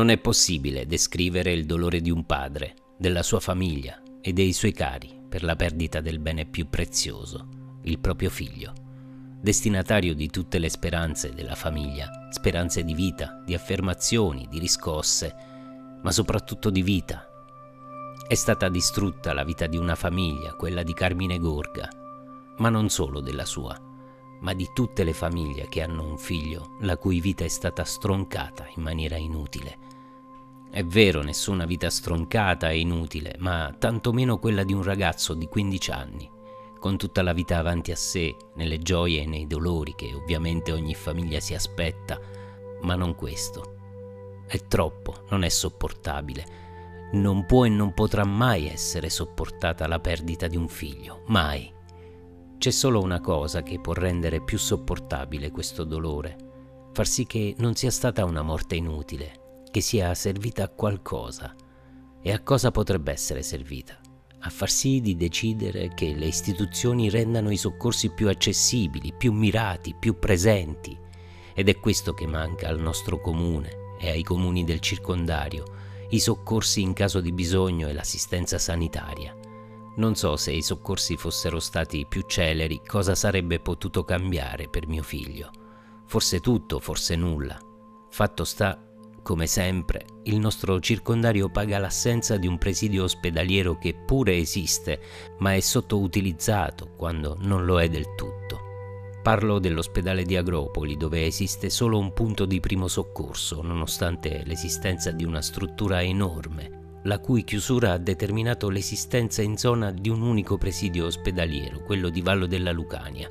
Non è possibile descrivere il dolore di un padre, della sua famiglia e dei suoi cari per la perdita del bene più prezioso, il proprio figlio. Destinatario di tutte le speranze della famiglia, speranze di vita, di affermazioni, di riscosse, ma soprattutto di vita. È stata distrutta la vita di una famiglia, quella di Carmine Gorga, ma non solo della sua, ma di tutte le famiglie che hanno un figlio la cui vita è stata stroncata in maniera inutile è vero, nessuna vita stroncata e inutile, ma tantomeno quella di un ragazzo di 15 anni, con tutta la vita avanti a sé, nelle gioie e nei dolori che ovviamente ogni famiglia si aspetta, ma non questo. È troppo, non è sopportabile. Non può e non potrà mai essere sopportata la perdita di un figlio, mai. C'è solo una cosa che può rendere più sopportabile questo dolore, far sì che non sia stata una morte inutile, che sia servita a qualcosa. E a cosa potrebbe essere servita? A far sì di decidere che le istituzioni rendano i soccorsi più accessibili, più mirati, più presenti. Ed è questo che manca al nostro comune e ai comuni del circondario, i soccorsi in caso di bisogno e l'assistenza sanitaria. Non so se i soccorsi fossero stati più celeri, cosa sarebbe potuto cambiare per mio figlio. Forse tutto, forse nulla. Fatto sta come sempre, il nostro circondario paga l'assenza di un presidio ospedaliero che pure esiste, ma è sottoutilizzato quando non lo è del tutto. Parlo dell'ospedale di Agropoli, dove esiste solo un punto di primo soccorso, nonostante l'esistenza di una struttura enorme, la cui chiusura ha determinato l'esistenza in zona di un unico presidio ospedaliero, quello di Vallo della Lucania,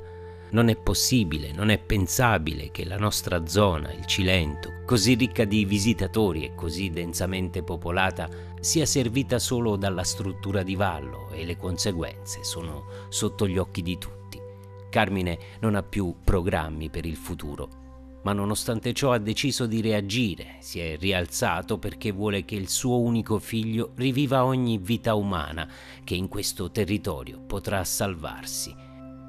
non è possibile, non è pensabile che la nostra zona, il Cilento, così ricca di visitatori e così densamente popolata, sia servita solo dalla struttura di vallo e le conseguenze sono sotto gli occhi di tutti. Carmine non ha più programmi per il futuro, ma nonostante ciò ha deciso di reagire, si è rialzato perché vuole che il suo unico figlio riviva ogni vita umana che in questo territorio potrà salvarsi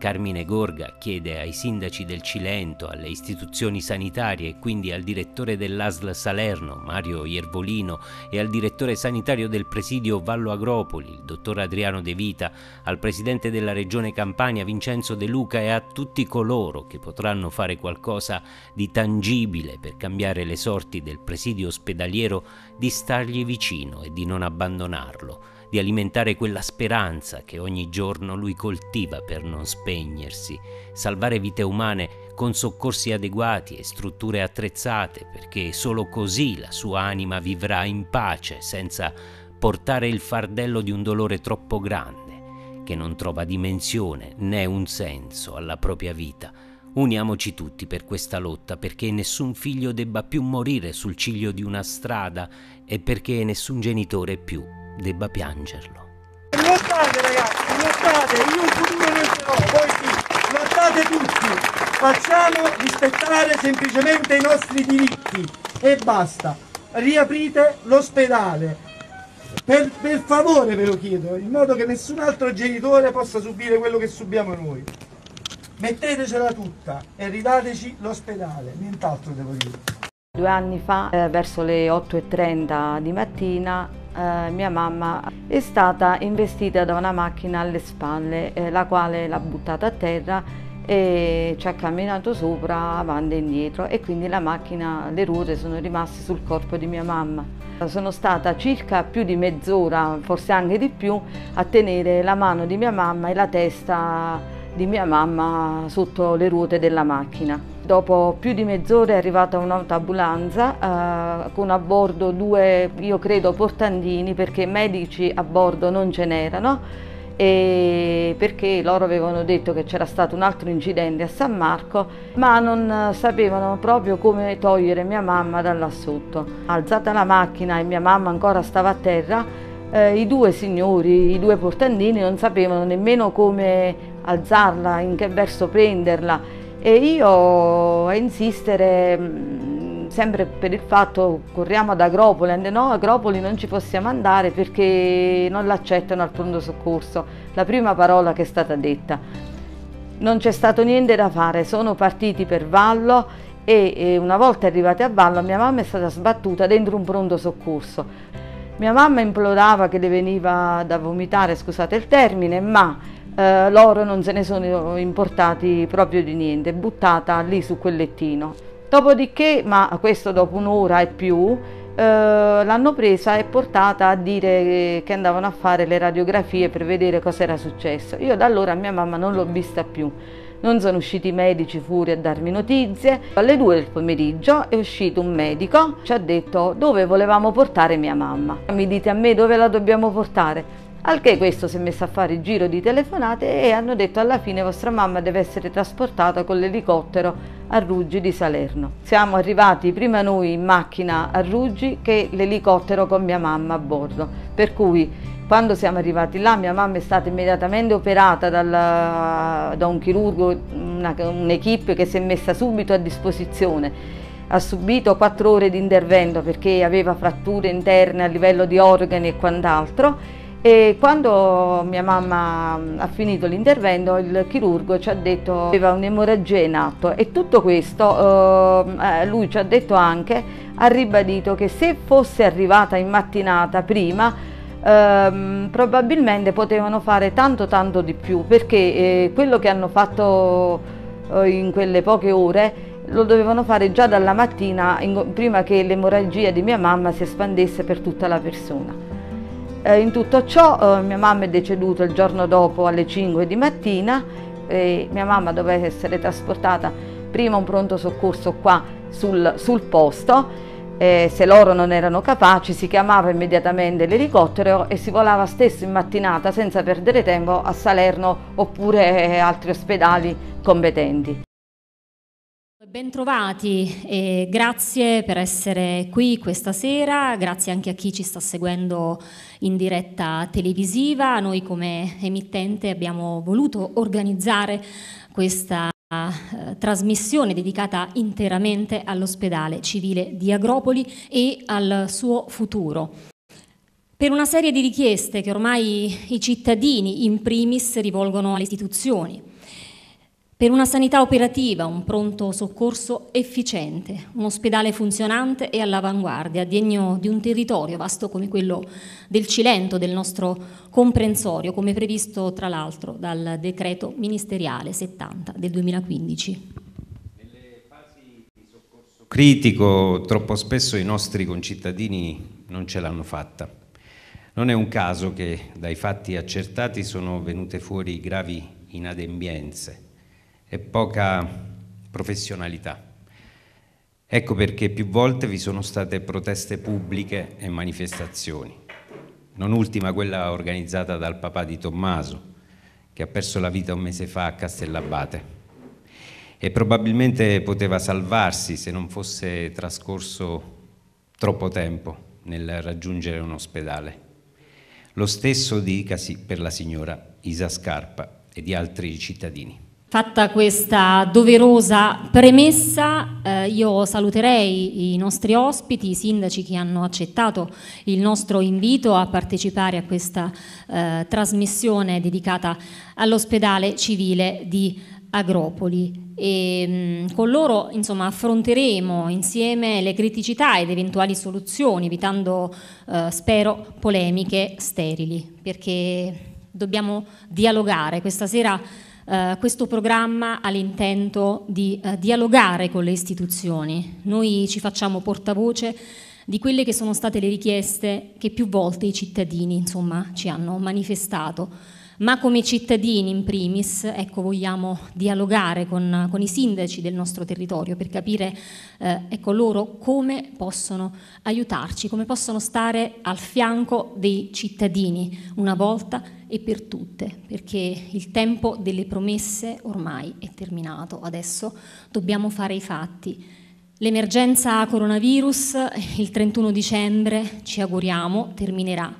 Carmine Gorga chiede ai sindaci del Cilento, alle istituzioni sanitarie e quindi al direttore dell'ASL Salerno, Mario Iervolino, e al direttore sanitario del presidio Vallo Agropoli, il dottor Adriano De Vita, al presidente della regione Campania Vincenzo De Luca e a tutti coloro che potranno fare qualcosa di tangibile per cambiare le sorti del presidio ospedaliero di stargli vicino e di non abbandonarlo di alimentare quella speranza che ogni giorno lui coltiva per non spegnersi, salvare vite umane con soccorsi adeguati e strutture attrezzate, perché solo così la sua anima vivrà in pace, senza portare il fardello di un dolore troppo grande, che non trova dimensione né un senso alla propria vita. Uniamoci tutti per questa lotta perché nessun figlio debba più morire sul ciglio di una strada e perché nessun genitore più debba piangerlo. Lottate ragazzi, lottate, io un futuro ne sarò, voi sì, lottate tutti, facciamo rispettare semplicemente i nostri diritti e basta, riaprite l'ospedale. Per, per favore ve lo chiedo, in modo che nessun altro genitore possa subire quello che subiamo noi. Mettetecela tutta e ridateci l'ospedale, nient'altro devo dire. Due anni fa, eh, verso le 8.30 di mattina, eh, mia mamma è stata investita da una macchina alle spalle, eh, la quale l'ha buttata a terra e ci ha camminato sopra, avanti e indietro e quindi la macchina, le ruote sono rimaste sul corpo di mia mamma. Sono stata circa più di mezz'ora, forse anche di più, a tenere la mano di mia mamma e la testa di mia mamma sotto le ruote della macchina. Dopo più di mezz'ora è arrivata un'autoambulanza eh, con a bordo due, io credo, portandini perché medici a bordo non ce n'erano e perché loro avevano detto che c'era stato un altro incidente a San Marco, ma non eh, sapevano proprio come togliere mia mamma da là sotto. Alzata la macchina e mia mamma ancora stava a terra, eh, i due signori, i due portandini non sapevano nemmeno come alzarla, in che verso prenderla e io a insistere mm, sempre per il fatto corriamo ad Agropoli, no Agropoli non ci possiamo andare perché non l'accettano al pronto soccorso, la prima parola che è stata detta. Non c'è stato niente da fare, sono partiti per Vallo e, e una volta arrivati a Vallo mia mamma è stata sbattuta dentro un pronto soccorso. Mia mamma implorava che le veniva da vomitare, scusate il termine, ma eh, loro non se ne sono importati proprio di niente, buttata lì su quel lettino. Dopodiché, ma questo dopo un'ora e più, eh, l'hanno presa e portata a dire che andavano a fare le radiografie per vedere cosa era successo. Io da allora mia mamma non l'ho vista più. Non sono usciti i medici furi a darmi notizie. Alle due del pomeriggio è uscito un medico, ci ha detto dove volevamo portare mia mamma. Mi dite a me dove la dobbiamo portare? Al che questo si è messo a fare il giro di telefonate e hanno detto alla fine vostra mamma deve essere trasportata con l'elicottero a Ruggi di Salerno. Siamo arrivati prima noi in macchina a Ruggi che l'elicottero con mia mamma a bordo, per cui quando siamo arrivati là mia mamma è stata immediatamente operata dalla, da un chirurgo, un'equipe che si è messa subito a disposizione. Ha subito quattro ore di intervento perché aveva fratture interne a livello di organi e quant'altro e quando mia mamma ha finito l'intervento il chirurgo ci ha detto che aveva un'emorragia in atto e tutto questo ehm, eh, lui ci ha detto anche, ha ribadito che se fosse arrivata in mattinata prima ehm, probabilmente potevano fare tanto tanto di più perché eh, quello che hanno fatto eh, in quelle poche ore lo dovevano fare già dalla mattina in, prima che l'emorragia di mia mamma si espandesse per tutta la persona. Eh, in tutto ciò eh, mia mamma è deceduta il giorno dopo alle 5 di mattina e mia mamma doveva essere trasportata prima un pronto soccorso qua sul, sul posto eh, se loro non erano capaci si chiamava immediatamente l'elicottero e si volava stesso in mattinata senza perdere tempo a Salerno oppure eh, altri ospedali competenti. Bentrovati e grazie per essere qui questa sera, grazie anche a chi ci sta seguendo in diretta televisiva. Noi come emittente abbiamo voluto organizzare questa eh, trasmissione dedicata interamente all'ospedale civile di Agropoli e al suo futuro per una serie di richieste che ormai i cittadini in primis rivolgono alle istituzioni per una sanità operativa, un pronto soccorso efficiente, un ospedale funzionante e all'avanguardia, degno di un territorio vasto come quello del Cilento, del nostro comprensorio, come previsto tra l'altro dal decreto ministeriale 70 del 2015. Nelle fasi di soccorso critico troppo spesso i nostri concittadini non ce l'hanno fatta. Non è un caso che dai fatti accertati sono venute fuori gravi inadempienze e poca professionalità. Ecco perché più volte vi sono state proteste pubbliche e manifestazioni, non ultima quella organizzata dal papà di Tommaso, che ha perso la vita un mese fa a Castellabate e probabilmente poteva salvarsi se non fosse trascorso troppo tempo nel raggiungere un ospedale. Lo stesso dicasi per la signora Isa Scarpa e di altri cittadini. Fatta questa doverosa premessa, eh, io saluterei i nostri ospiti, i sindaci che hanno accettato il nostro invito a partecipare a questa eh, trasmissione dedicata all'ospedale civile di Agropoli e mh, mm, con loro insomma, affronteremo insieme le criticità ed eventuali soluzioni evitando eh, spero polemiche sterili perché dobbiamo dialogare questa sera eh, questo programma ha l'intento di eh, dialogare con le istituzioni. Noi ci facciamo portavoce di quelle che sono state le richieste che più volte i cittadini insomma, ci hanno manifestato ma come cittadini in primis ecco, vogliamo dialogare con, con, i sindaci del nostro territorio per capire eh, ecco, loro come possono aiutarci, come possono stare al fianco dei cittadini una volta e per tutte, perché il tempo delle promesse ormai è terminato, adesso dobbiamo fare i fatti. L'emergenza coronavirus il 31 dicembre, ci auguriamo, terminerà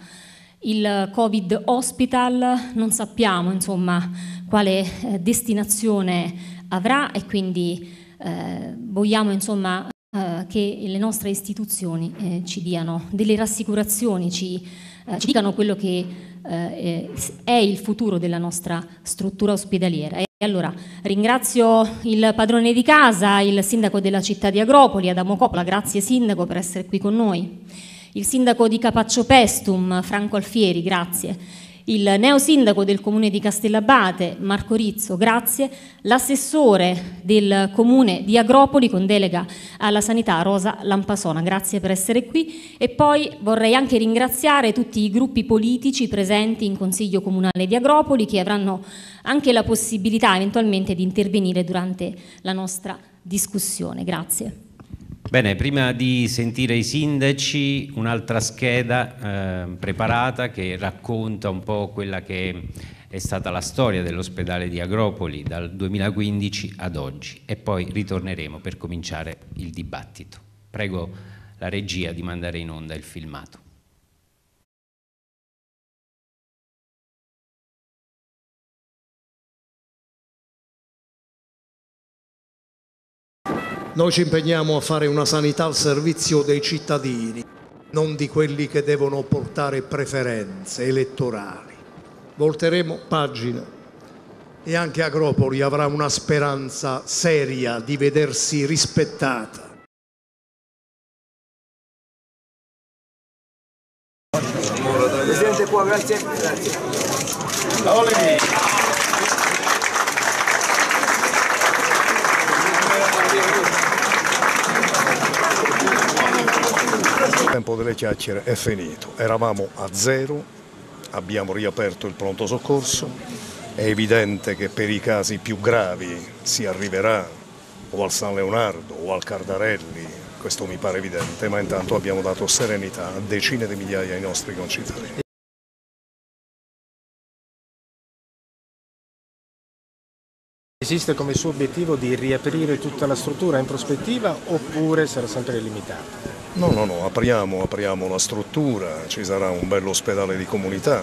il Covid Hospital, non sappiamo insomma quale eh, destinazione avrà e quindi eh, vogliamo insomma eh, che le nostre istituzioni eh, ci diano delle rassicurazioni, ci, eh, ci dicano quello che eh, è il futuro della nostra struttura ospedaliera. E allora ringrazio il padrone di casa, il sindaco della città di Agropoli, Adamo Copla, grazie sindaco per essere qui con noi il sindaco di Capaccio Pestum, Franco Alfieri, grazie, il neosindaco del comune di Castellabate, Marco Rizzo, grazie, l'assessore del comune di Agropoli con delega alla sanità Rosa Lampasona, grazie per essere qui e poi vorrei anche ringraziare tutti i gruppi politici presenti in Consiglio Comunale di Agropoli che avranno anche la possibilità eventualmente di intervenire durante la nostra discussione. Grazie. Bene, prima di sentire i sindaci, un'altra scheda eh, preparata che racconta un po' quella che è stata la storia dell'ospedale di Agropoli dal 2015 ad oggi e poi ritorneremo per cominciare il dibattito. Prego la regia di mandare in onda il filmato. Noi ci impegniamo a fare una sanità al servizio dei cittadini, non di quelli che devono portare preferenze elettorali. Volteremo pagina e anche Agropoli avrà una speranza seria di vedersi rispettata. Presidente Pua, grazie. grazie. tempo delle chiacchiere è finito, eravamo a zero, abbiamo riaperto il pronto soccorso, è evidente che per i casi più gravi si arriverà o al San Leonardo o al Cardarelli, questo mi pare evidente, ma intanto abbiamo dato serenità a decine di migliaia ai nostri concittadini. Esiste come suo obiettivo di riaprire tutta la struttura in prospettiva oppure sarà sempre limitata? No, no, no, apriamo, apriamo la struttura, ci sarà un bello ospedale di comunità.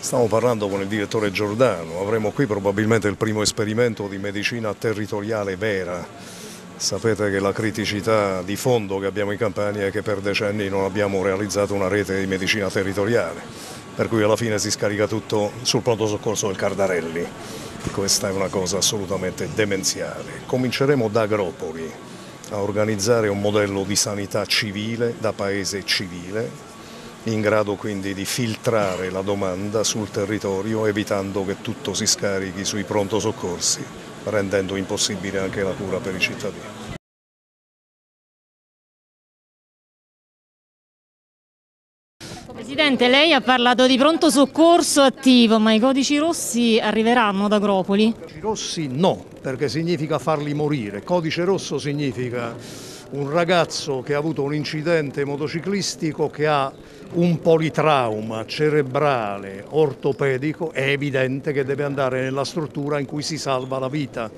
Stiamo parlando con il direttore Giordano, avremo qui probabilmente il primo esperimento di medicina territoriale vera. Sapete che la criticità di fondo che abbiamo in Campania è che per decenni non abbiamo realizzato una rete di medicina territoriale, per cui alla fine si scarica tutto sul pronto soccorso del Cardarelli. Questa è una cosa assolutamente demenziale. Cominceremo da Agropoli a organizzare un modello di sanità civile da paese civile in grado quindi di filtrare la domanda sul territorio evitando che tutto si scarichi sui pronto soccorsi rendendo impossibile anche la cura per i cittadini. Presidente, lei ha parlato di pronto soccorso attivo, ma i codici rossi arriveranno ad Agropoli? I codici rossi no, perché significa farli morire. Codice rosso significa un ragazzo che ha avuto un incidente motociclistico che ha un politrauma cerebrale ortopedico è evidente che deve andare nella struttura in cui si salva la vita,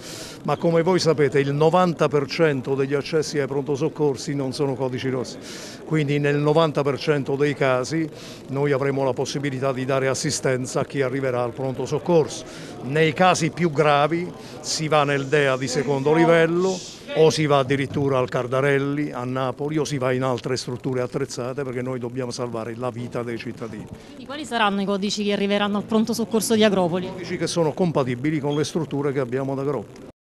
ma come voi sapete il 90% degli accessi ai pronto soccorsi non sono codici rossi, quindi nel 90% dei casi noi avremo la possibilità di dare assistenza a chi arriverà al pronto soccorso. Nei casi più gravi si va nel DEA di secondo livello, o si va addirittura al Cardarelli, a Napoli o si va in altre strutture attrezzate perché noi dobbiamo salvare la vita dei cittadini. Quindi quali saranno i codici che arriveranno al pronto soccorso di Agropoli? I Codici che sono compatibili con le strutture che abbiamo ad Agropoli.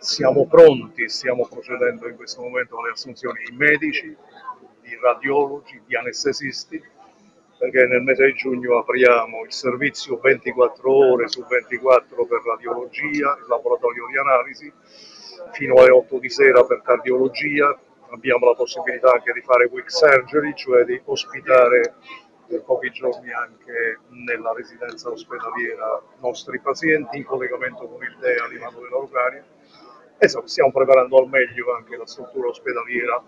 Siamo pronti, stiamo procedendo in questo momento alle assunzioni di medici, di radiologi, di anestesisti, perché nel mese di giugno apriamo il servizio 24 ore su 24 per radiologia, il laboratorio di analisi, fino alle 8 di sera per cardiologia, abbiamo la possibilità anche di fare quick surgery, cioè di ospitare per pochi giorni anche nella residenza ospedaliera nostri pazienti in collegamento con il DEA di Manuela Locari e stiamo preparando al meglio anche la struttura ospedaliera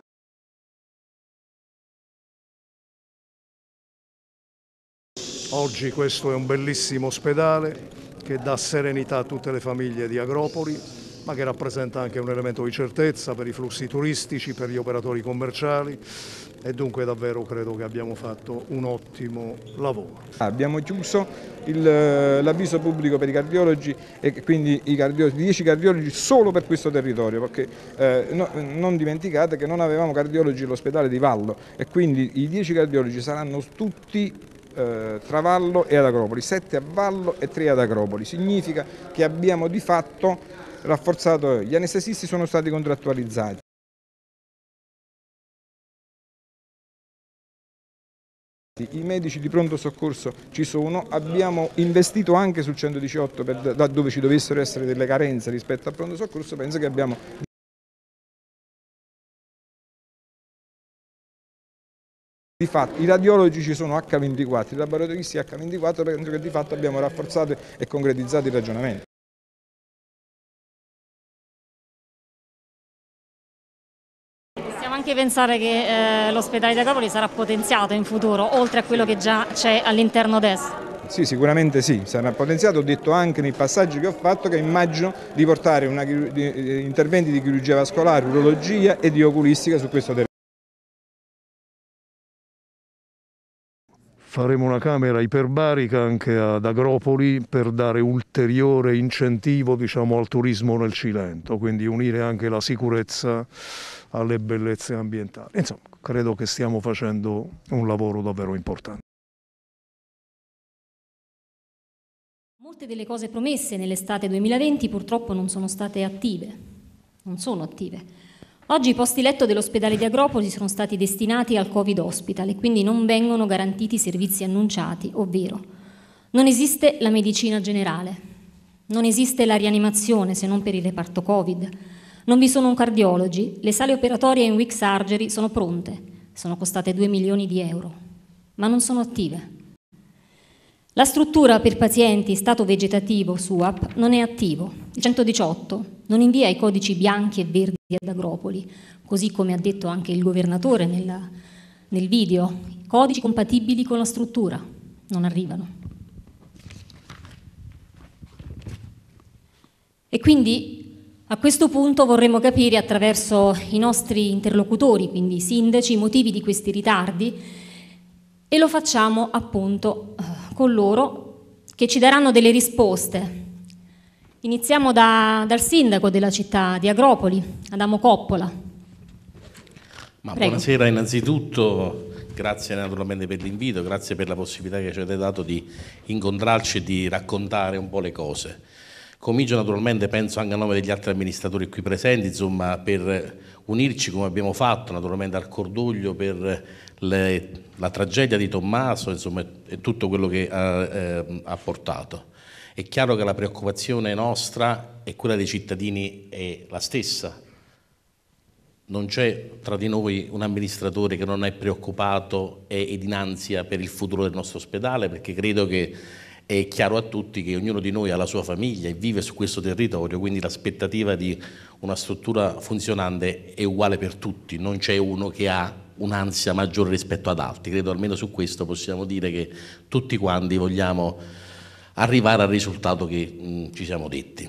Oggi questo è un bellissimo ospedale che dà serenità a tutte le famiglie di Agropoli, ma che rappresenta anche un elemento di certezza per i flussi turistici, per gli operatori commerciali e dunque davvero credo che abbiamo fatto un ottimo lavoro. Ah, abbiamo chiuso l'avviso pubblico per i cardiologi e quindi i cardiologi, 10 cardiologi solo per questo territorio, perché eh, no, non dimenticate che non avevamo cardiologi all'ospedale di Vallo e quindi i 10 cardiologi saranno tutti eh, Vallo e ad Acropoli, 7 a Vallo e 3 ad Acropoli. Significa che abbiamo di fatto rafforzato, gli anestesisti sono stati contrattualizzati. I medici di pronto soccorso ci sono, abbiamo investito anche sul 118 per, da dove ci dovessero essere delle carenze rispetto al pronto soccorso, penso che abbiamo Di fatto i radiologi ci sono H24, i laboratoristi H24 perché di fatto abbiamo rafforzato e concretizzato il ragionamento. Possiamo anche pensare che eh, l'ospedale di Agropoli sarà potenziato in futuro, oltre a quello che già c'è all'interno adesso? Sì, sicuramente sì, sarà potenziato. Ho detto anche nei passaggi che ho fatto che immagino di portare una, di, eh, interventi di chirurgia vascolare, urologia e di oculistica su questo territorio. faremo una camera iperbarica anche ad Agropoli per dare ulteriore incentivo diciamo, al turismo nel Cilento, quindi unire anche la sicurezza alle bellezze ambientali. Insomma, credo che stiamo facendo un lavoro davvero importante. Molte delle cose promesse nell'estate 2020 purtroppo non sono state attive, non sono attive. Oggi i posti letto dell'ospedale di Agropoli sono stati destinati al Covid Hospital e quindi non vengono garantiti i servizi annunciati, ovvero non esiste la medicina generale, non esiste la rianimazione se non per il reparto Covid, non vi sono un cardiologi, le sale operatorie in Wix Surgery sono pronte, sono costate 2 milioni di euro, ma non sono attive. La struttura per pazienti stato vegetativo SUAP non è attivo. Il 118 non invia i codici bianchi e verdi ad Agropoli, così come ha detto anche il governatore nella, nel video, codici compatibili con la struttura. Non arrivano. E quindi a questo punto vorremmo capire attraverso i nostri interlocutori, quindi i sindaci, i motivi di questi ritardi e lo facciamo appunto eh, con loro che ci daranno delle risposte. Iniziamo da, dal sindaco della città di Agropoli, Adamo Coppola. buonasera innanzitutto, grazie naturalmente per l'invito, grazie per la possibilità che ci avete dato di incontrarci e di raccontare un po' le cose. Comincio naturalmente, penso anche a nome degli altri amministratori qui presenti, insomma, per unirci come abbiamo fatto naturalmente al cordoglio per le, la tragedia di Tommaso insomma, e tutto quello che ha, eh, eh, ha, portato. È chiaro che la preoccupazione nostra e quella dei cittadini è la stessa. Non c'è tra di noi un amministratore che non è preoccupato e, ed in ansia per il futuro del nostro ospedale perché credo che è chiaro a tutti che ognuno di noi ha la sua famiglia e vive su questo territorio, quindi l'aspettativa di una struttura funzionante è uguale per tutti, non c'è uno che ha un'ansia maggiore rispetto ad altri. Credo almeno su questo possiamo dire che tutti quanti vogliamo arrivare al risultato che mh, ci siamo detti.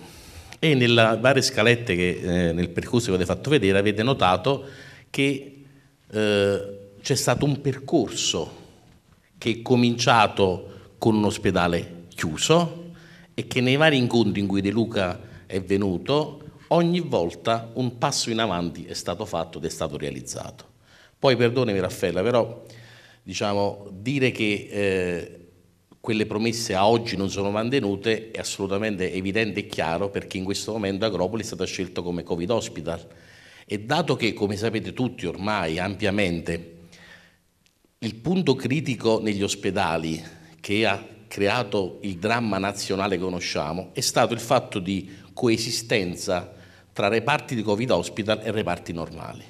E nelle varie scalette che eh, nel percorso che avete fatto vedere avete notato che eh, c'è stato un percorso che è cominciato con un ospedale chiuso e che nei vari incontri in cui De Luca è venuto ogni volta un passo in avanti è stato fatto ed è stato realizzato. Poi perdonami Raffaella, però diciamo, dire che eh, quelle promesse a oggi non sono mantenute è assolutamente evidente e chiaro perché in questo momento Agropoli è stata scelta come Covid Hospital e dato che, come sapete tutti ormai ampiamente, il punto critico negli ospedali che ha creato il dramma nazionale che conosciamo è stato il fatto di coesistenza tra reparti di Covid hospital e reparti normali.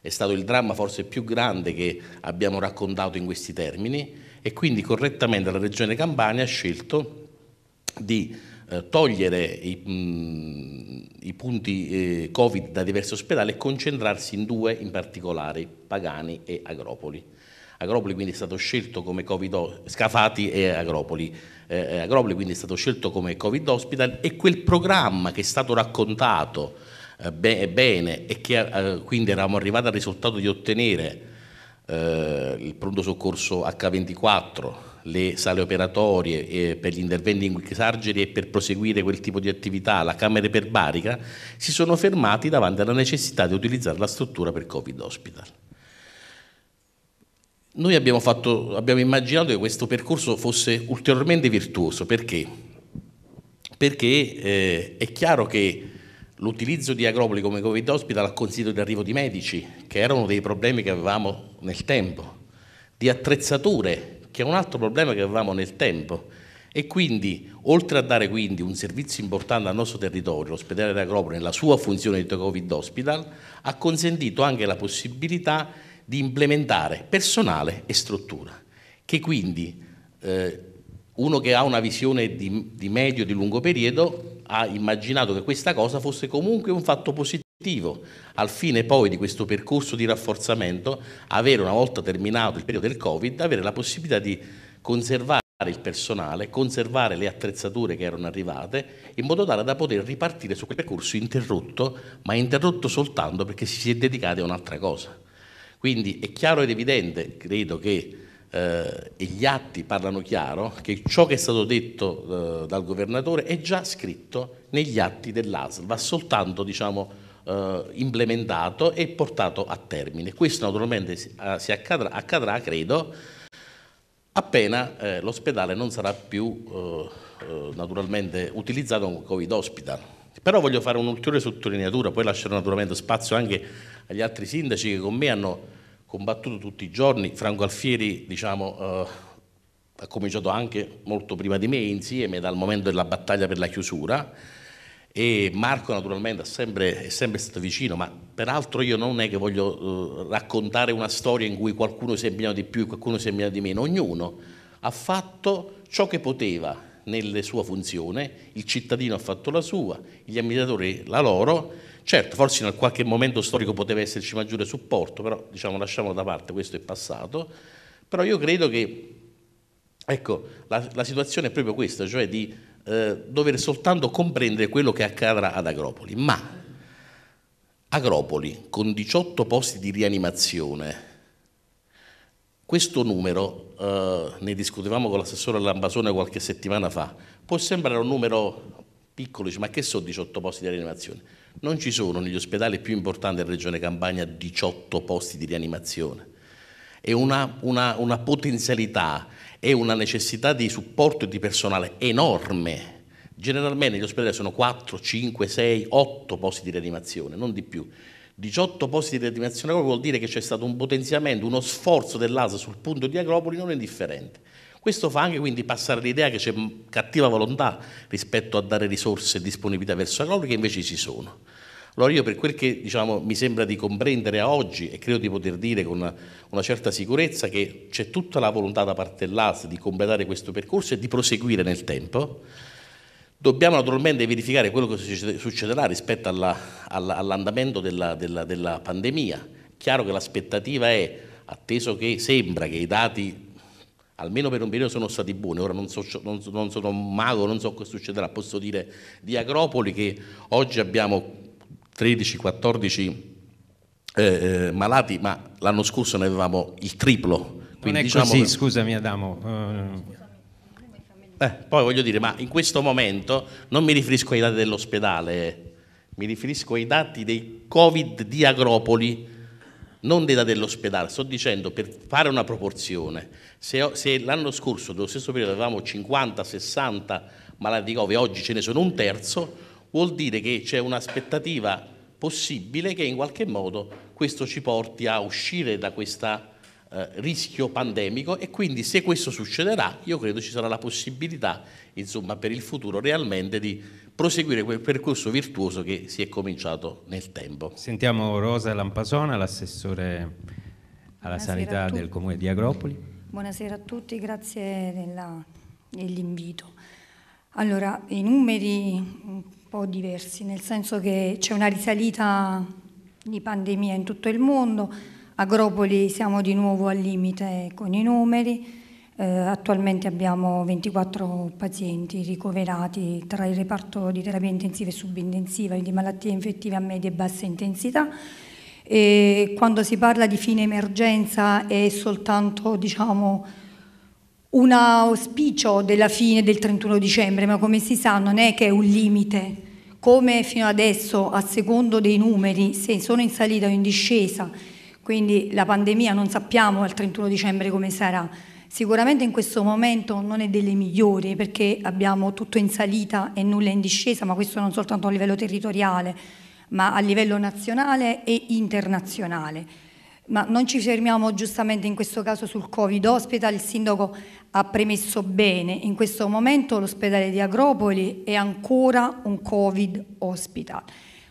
È stato il dramma forse più grande che abbiamo raccontato in questi termini e quindi correttamente la Regione Campania ha scelto di eh, togliere i, mh, mm, i punti eh, Covid da diversi ospedali e concentrarsi in due in particolare, Pagani e Agropoli. Agropoli quindi è stato scelto come Covid Scafati e Agropoli. Eh, eh, Agropoli quindi è stato scelto come Covid Hospital e quel programma che è stato raccontato eh, be eh, bene e che eh, quindi eravamo arrivati al risultato di ottenere eh, il pronto soccorso H24, le sale operatorie per gli interventi in sargeri e per proseguire quel tipo di attività, la camera per barica, si sono fermati davanti alla necessità di utilizzare la struttura per Covid Hospital. Noi abbiamo, fatto, abbiamo immaginato che questo percorso fosse ulteriormente virtuoso, perché? Perché eh, è chiaro che l'utilizzo di agropoli come Covid Hospital ha consentito l'arrivo di medici, che erano dei problemi che avevamo nel tempo, di attrezzature, che è un altro problema che avevamo nel tempo, e quindi oltre a dare quindi un servizio importante al nostro territorio, l'ospedale di Agropoli, nella sua funzione di Covid Hospital, ha consentito anche la possibilità di implementare personale e struttura, che quindi eh, uno che ha una visione di, di medio e di lungo periodo ha immaginato che questa cosa fosse comunque un fatto positivo al fine poi di questo percorso di rafforzamento avere una volta terminato il periodo del Covid, avere la possibilità di conservare il personale, conservare le attrezzature che erano arrivate in modo tale da poter ripartire su quel percorso interrotto, ma interrotto soltanto perché si si è dedicati a un'altra cosa. Quindi è chiaro ed evidente, credo che eh, e gli atti parlano chiaro, che ciò che è stato detto eh, dal governatore è già scritto negli atti dell'ASL, va soltanto diciamo, eh, implementato e portato a termine. Questo naturalmente si, ah, si accadrà, accadrà, credo, appena eh, l'ospedale non sarà più eh, eh, naturalmente utilizzato come Covid hospital. Però voglio fare un'ulteriore sottolineatura, poi lascerò naturalmente spazio anche agli altri sindaci che con me hanno combattuto tutti i giorni. Franco Alfieri diciamo, eh, ha cominciato anche molto prima di me insieme dal momento della battaglia per la chiusura e Marco naturalmente è sempre, è sempre stato vicino, ma peraltro io non è che voglio eh, raccontare una storia in cui qualcuno si è impegnato di più e qualcuno si è impegnato di meno, ognuno ha fatto ciò che poteva nella sua funzione, il cittadino ha fatto la sua, gli amministratori la loro Certo, forse in qualche momento storico poteva esserci maggiore supporto, però diciamo lasciamolo da parte, questo è passato. Però io credo che ecco, la, la situazione è proprio questa, cioè di eh, dover soltanto comprendere quello che accadrà ad Agropoli. Ma Agropoli, con 18 posti di rianimazione, questo numero, eh, ne discutevamo con l'assessore Lambasone qualche settimana fa, può sembrare un numero piccolo, ma che sono 18 posti di rianimazione? Non ci sono negli ospedali più importanti della regione Campania 18 posti di rianimazione. È una, una, una potenzialità, e una necessità di supporto e di personale enorme. Generalmente negli ospedali sono 4, 5, 6, 8 posti di rianimazione, non di più. 18 posti di rianimazione vuol dire che c'è stato un potenziamento, uno sforzo dell'ASA sul punto di Agropoli non è differente. Questo fa anche quindi passare l'idea che c'è cattiva volontà rispetto a dare risorse e disponibilità verso coloro che invece ci sono. Allora io per quel che diciamo, mi sembra di comprendere a oggi e credo di poter dire con una, una certa sicurezza che c'è tutta la volontà da parte dell'AS di completare questo percorso e di proseguire nel tempo, Dobbiamo naturalmente verificare quello che succederà rispetto alla, alla, all'andamento della, della, della pandemia. Chiaro che l'aspettativa è, atteso che sembra che i dati almeno per un periodo sono stati buoni, ora non, so, non, non sono un mago, non so cosa succederà, posso dire di Agropoli che oggi abbiamo 13-14 eh, eh, malati, ma l'anno scorso ne avevamo il triplo. Quindi non è diciamo così, che... scusami Adamo. Eh, eh poi voglio dire, ma in questo momento non mi riferisco ai dati dell'ospedale, eh. mi riferisco ai dati dei Covid di Agropoli, non della dell'ospedale, sto dicendo per fare una proporzione, se, se l'anno scorso nello stesso periodo avevamo 50-60 malati di Covid, oggi ce ne sono un terzo, vuol dire che c'è un'aspettativa possibile che in qualche modo questo ci porti a uscire da questa eh, rischio pandemico e quindi se questo succederà io credo ci sarà la possibilità insomma, per il futuro realmente di proseguire quel percorso virtuoso che si è cominciato nel tempo. Sentiamo Rosa Lampasona, l'assessore alla Buonasera sanità del comune di Agropoli. Buonasera a tutti, grazie della, dell'invito. Allora, i numeri un po' diversi, nel senso che c'è una risalita di pandemia in tutto il mondo, Agropoli siamo di nuovo al limite con i numeri, eh, attualmente abbiamo 24 pazienti ricoverati tra il reparto di terapia intensiva e subintensiva, di malattie infettive a media e bassa intensità. E quando si parla di fine emergenza è soltanto diciamo, un auspicio della fine del 31 dicembre, ma come si sa non è che è un limite come fino adesso a secondo dei numeri, se sono in salita o in discesa quindi la pandemia non sappiamo al 31 dicembre come sarà. Sicuramente in questo momento non è delle migliori perché abbiamo tutto in salita e nulla in discesa, ma questo non soltanto a livello territoriale, ma a livello nazionale e internazionale. Ma non ci fermiamo giustamente in questo caso sul Covid Hospital, il sindaco ha premesso bene, in questo momento l'ospedale di Agropoli è ancora un Covid Hospital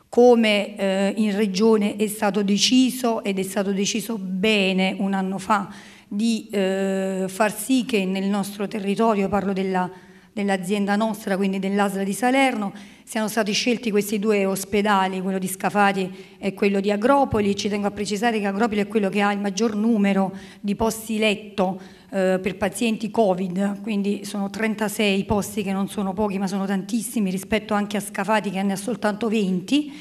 come eh, in Regione è stato deciso ed è stato deciso bene un anno fa di eh, far sì che nel nostro territorio, parlo della dell'azienda nostra, quindi dell'ASLA di Salerno, siano stati scelti questi due ospedali, quello di Scafati e quello di Agropoli. Ci tengo a precisare che Agropoli è quello che ha il maggior numero di posti letto eh, per pazienti Covid, quindi sono 36 posti che non sono pochi ma sono tantissimi rispetto anche a Scafati che ne ha soltanto 20.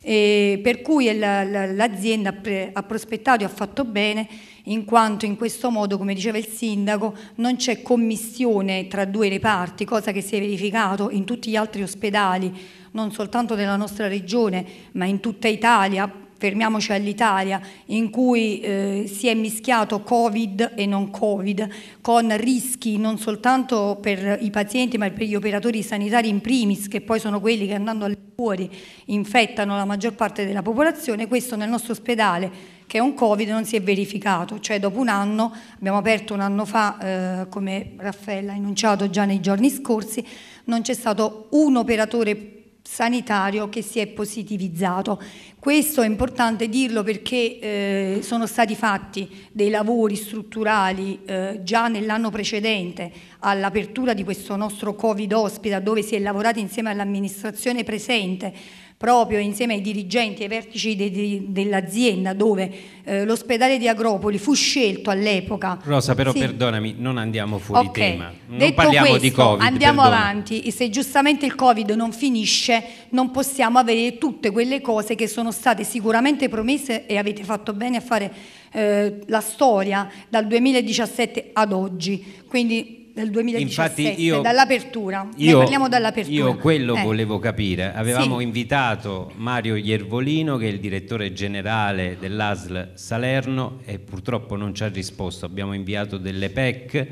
Eh, per cui l'azienda ha prospettato e ha fatto bene in quanto in questo modo, come diceva il sindaco, non c'è commissione tra due reparti, cosa che si è verificato in tutti gli altri ospedali, non soltanto della nostra regione, ma in tutta Italia, fermiamoci all'Italia, in cui eh, si è mischiato Covid e non Covid, con rischi non soltanto per i pazienti ma per gli operatori sanitari in primis, che poi sono quelli che andando al fuori infettano la maggior parte della popolazione, questo nel nostro ospedale che è un Covid non si è verificato, cioè dopo un anno, abbiamo aperto un anno fa, eh, come Raffaella ha enunciato già nei giorni scorsi, non c'è stato un operatore pubblico sanitario che si è positivizzato. Questo è importante dirlo perché eh, sono stati fatti dei lavori strutturali eh, già nell'anno precedente all'apertura di questo nostro Covid ospita dove si è lavorato insieme all'amministrazione presente proprio insieme ai dirigenti, ai vertici de, de, dell'azienda dove eh, l'ospedale di Agropoli fu scelto all'epoca. Rosa, però sì. perdonami, non andiamo fuori okay. tema, non Detto parliamo questo, di Covid. Andiamo perdona. avanti, se giustamente il Covid non finisce non possiamo avere tutte quelle cose che sono state sicuramente promesse e avete fatto bene a fare eh, la storia dal 2017 ad oggi. Quindi del 2017, Infatti io, dall'apertura. Io, parliamo dall'apertura. Io quello eh. volevo capire. Avevamo sì. invitato Mario Iervolino, che è il direttore generale dell'ASL Salerno, e purtroppo non ci ha risposto. Abbiamo inviato delle PEC,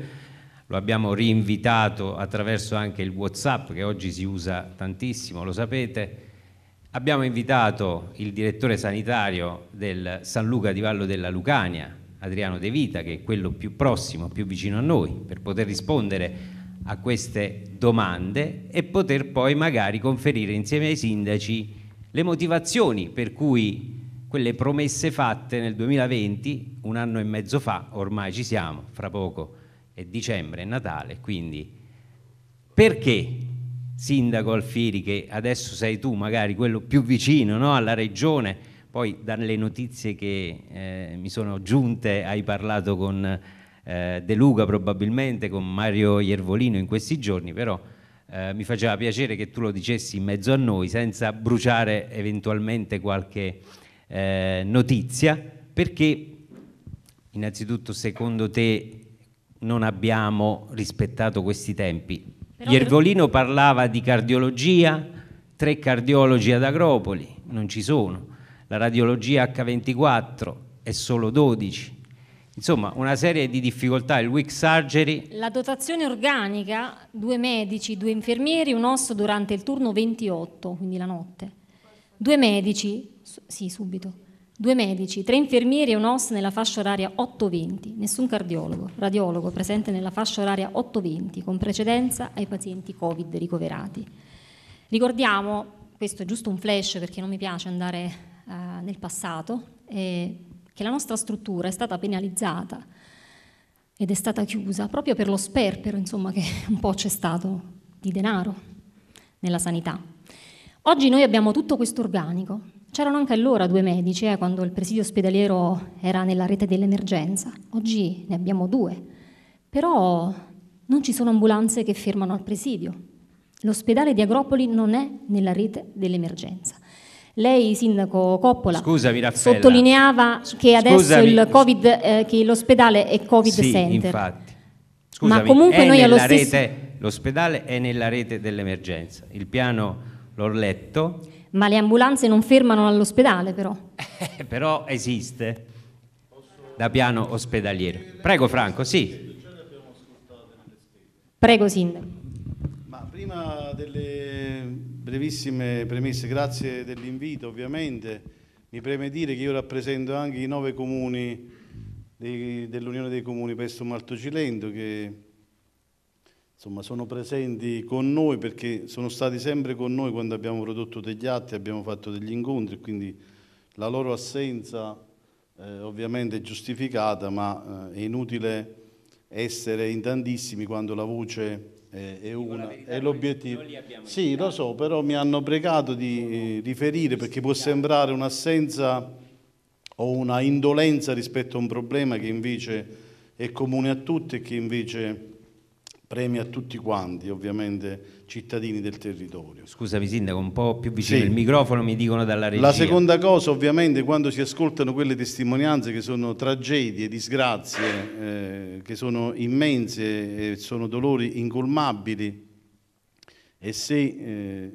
lo abbiamo rinvitato attraverso anche il WhatsApp, che oggi si usa tantissimo, lo sapete. Abbiamo invitato il direttore sanitario del San Luca di Vallo della Lucania, Adriano De Vita, che è quello più prossimo, più vicino a noi, per poter rispondere a queste domande e poter poi magari conferire insieme ai sindaci le motivazioni per cui quelle promesse fatte nel 2020, un anno e mezzo fa, ormai ci siamo, fra poco è dicembre, è Natale, quindi perché sindaco Alfieri, che adesso sei tu magari quello più vicino no, alla regione, poi dalle notizie che eh, mi sono giunte hai parlato con eh, De Luca probabilmente, con Mario Iervolino in questi giorni, però eh, mi faceva piacere che tu lo dicessi in mezzo a noi senza bruciare eventualmente qualche eh, notizia, perché innanzitutto secondo te non abbiamo rispettato questi tempi? Però Iervolino parlava di cardiologia, tre cardiologi ad Agropoli, non ci sono la radiologia H24 è solo 12. Insomma, una serie di difficoltà, il weak surgery... La dotazione organica, due medici, due infermieri, un osso durante il turno 28, quindi la notte. Due medici, sì, subito. Due medici, tre infermieri e un OS nella fascia oraria 8-20, nessun cardiologo, radiologo presente nella fascia oraria 8-20, con precedenza ai pazienti Covid ricoverati. Ricordiamo, questo è giusto un flash perché non mi piace andare eh, nel passato e che la nostra struttura è stata penalizzata ed è stata chiusa proprio per lo sperpero insomma, che un po' c'è stato di denaro nella sanità. Oggi noi abbiamo tutto questo organico. C'erano anche allora due medici eh, quando il presidio ospedaliero era nella rete dell'emergenza. Oggi ne abbiamo due. Però non ci sono ambulanze che fermano al presidio. L'ospedale di Agropoli non è nella rete dell'emergenza. Lei, Sindaco Coppola, Scusami, sottolineava che adesso Scusami. COVID, eh, che l'ospedale è Covid sì, Center. Infatti. Scusami, Ma comunque noi allo stesso... Rete, l'ospedale è nella rete dell'emergenza. Il piano l'ho letto. Ma le ambulanze non fermano all'ospedale però. Eh, però esiste da piano ospedaliero. Prego Franco, sì. Prego Sindaco. Ma prima delle brevissime premesse, grazie dell'invito ovviamente. Mi preme dire che io rappresento anche i nove comuni dell'Unione dei Comuni Pestum Alto Cilento che insomma, sono presenti con noi perché sono stati sempre con noi quando abbiamo prodotto degli atti, abbiamo fatto degli incontri, quindi la loro assenza eh, ovviamente è giustificata, ma eh, è inutile essere in tantissimi quando la voce è, è, una, verità, è l'obiettivo. Sì, lo so, però mi hanno pregato di eh, riferire perché può sembrare un'assenza o una indolenza rispetto a un problema che invece è comune a tutti e che invece a tutti quanti, ovviamente cittadini del territorio. Scusami Sindaco, un po' più vicino sì. il microfono mi dicono dalla regia. La seconda cosa ovviamente quando si ascoltano quelle testimonianze che sono tragedie, disgrazie, eh, che sono immense, sono dolori incolmabili e se eh,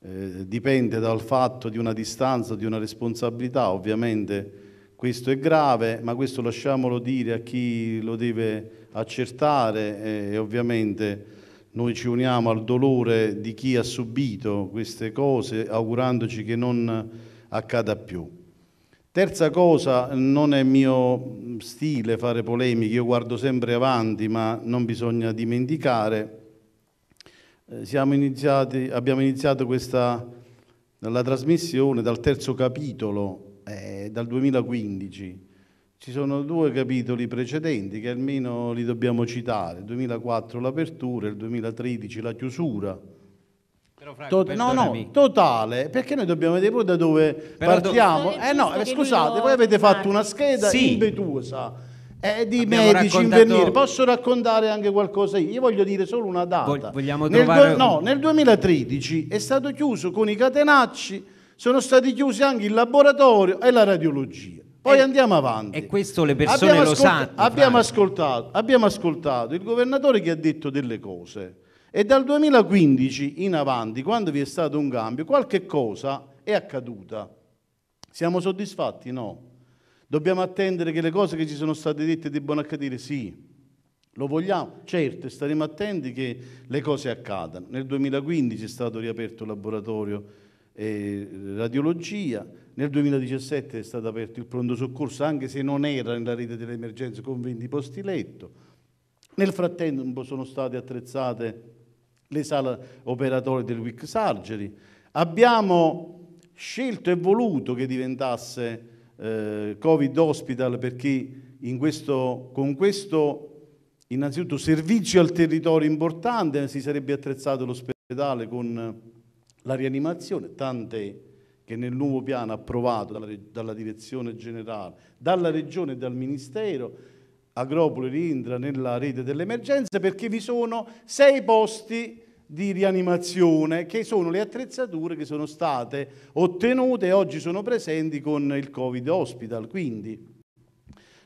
eh, dipende dal fatto di una distanza, di una responsabilità, ovviamente questo è grave, ma questo lasciamolo dire a chi lo deve accertare eh, e ovviamente noi ci uniamo al dolore di chi ha subito queste cose augurandoci che non accada più. Terza cosa, non è mio stile fare polemiche, io guardo sempre avanti ma non bisogna dimenticare. Eh, siamo Iniziati, abbiamo iniziato questa, la trasmissione dal terzo capitolo, eh, dal 2015 ci sono due capitoli precedenti che almeno li dobbiamo citare, il 2004 l'apertura e il 2013 la chiusura. Però Franco, Tot- no, no, totale, perché noi dobbiamo vedere poi da dove Però partiamo. Do- eh no, scusate, voi avete fatto una scheda sì. impetuosa. Eh, di Abbiamo medici, raccontato... infermieri, posso raccontare anche qualcosa io? Io voglio dire solo una data. Vogliamo nel, trovare... no, nel 2013 è stato chiuso con i catenacci, sono stati chiusi anche il laboratorio e la radiologia. Poi e, eh, andiamo avanti. E questo le persone abbiamo lo ascolt- sanno. Abbiamo ascoltato, abbiamo ascoltato il governatore che ha detto delle cose e dal 2015 in avanti, quando vi è stato un cambio, qualche cosa è accaduta. Siamo soddisfatti? No. Dobbiamo attendere che le cose che ci sono state dette debbano accadere? Sì. Lo vogliamo? Certo, staremo attenti che le cose accadano. Nel 2015 è stato riaperto il laboratorio eh, radiologia, nel 2017 è stato aperto il pronto soccorso, anche se non era nella rete delle emergenze con 20 posti letto. Nel frattempo sono state attrezzate le sale operatorie del WIC Sargeri. Abbiamo scelto e voluto che diventasse eh, Covid Hospital perché questo, con questo innanzitutto servizio al territorio importante, si sarebbe attrezzato l'ospedale con la rianimazione, tante che nel nuovo piano approvato dalla, dalla direzione generale, dalla regione e dal ministero, Agropoli rientra nella rete delle emergenze perché vi sono sei posti di rianimazione che sono le attrezzature che sono state ottenute e oggi sono presenti con il Covid Hospital. Quindi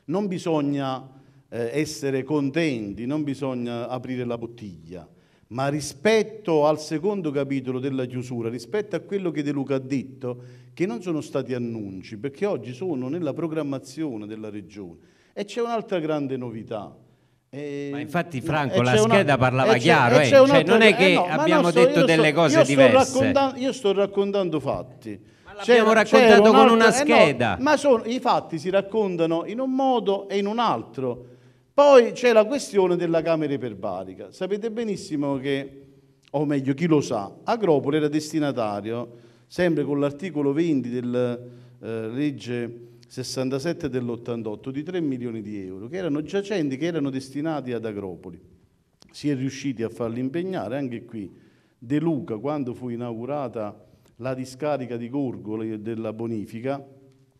non bisogna eh, essere contenti, non bisogna aprire la bottiglia. Ma rispetto al secondo capitolo della chiusura, rispetto a quello che De Luca ha detto, che non sono stati annunci, perché oggi sono nella programmazione della regione. E c'è un'altra grande novità. Eh, ma infatti Franco la scheda una, parlava chiaro, eh, cioè non è che eh no, abbiamo no, sto, detto delle cose io diverse. Sto io sto raccontando fatti. Ma l'abbiamo raccontato un con una eh scheda. ma sono, i fatti si raccontano in un modo e in un altro. Poi c'è la questione della camera iperbarica. Sapete benissimo che, o meglio, chi lo sa, Agropoli era destinatario, sempre con l'articolo 20 della eh, legge 67 dell'88, di 3 milioni di euro, che erano giacenti, che erano destinati ad Agropoli. Si è riusciti a farli impegnare anche qui. De Luca, quando fu inaugurata la discarica di Gorgoli e della bonifica,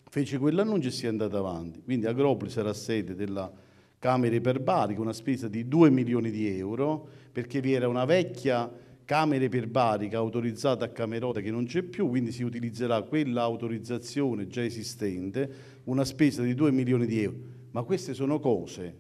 fece quell'annuncio e si è andata avanti. Quindi Agropoli sarà sede della camere per perbariche, una spesa di 2 milioni di euro, perché vi era una vecchia camere camera perbarica autorizzata a Camerota che non c'è più, quindi si utilizzerà quella autorizzazione già esistente, una spesa di 2 milioni di euro. Ma queste sono cose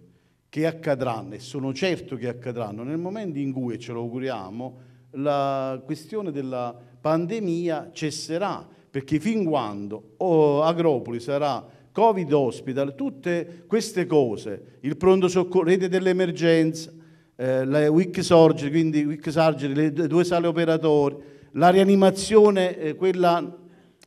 che accadranno e sono certo che accadranno nel momento in cui, ce lo auguriamo, la questione della pandemia cesserà, perché fin quando oh, Agropoli sarà Covid Hospital, tutte queste cose, il pronto soccorso, rete dell'emergenza, eh, la WIC Surgery, quindi WIC Surgery, le due sale operatori, la rianimazione, eh, quella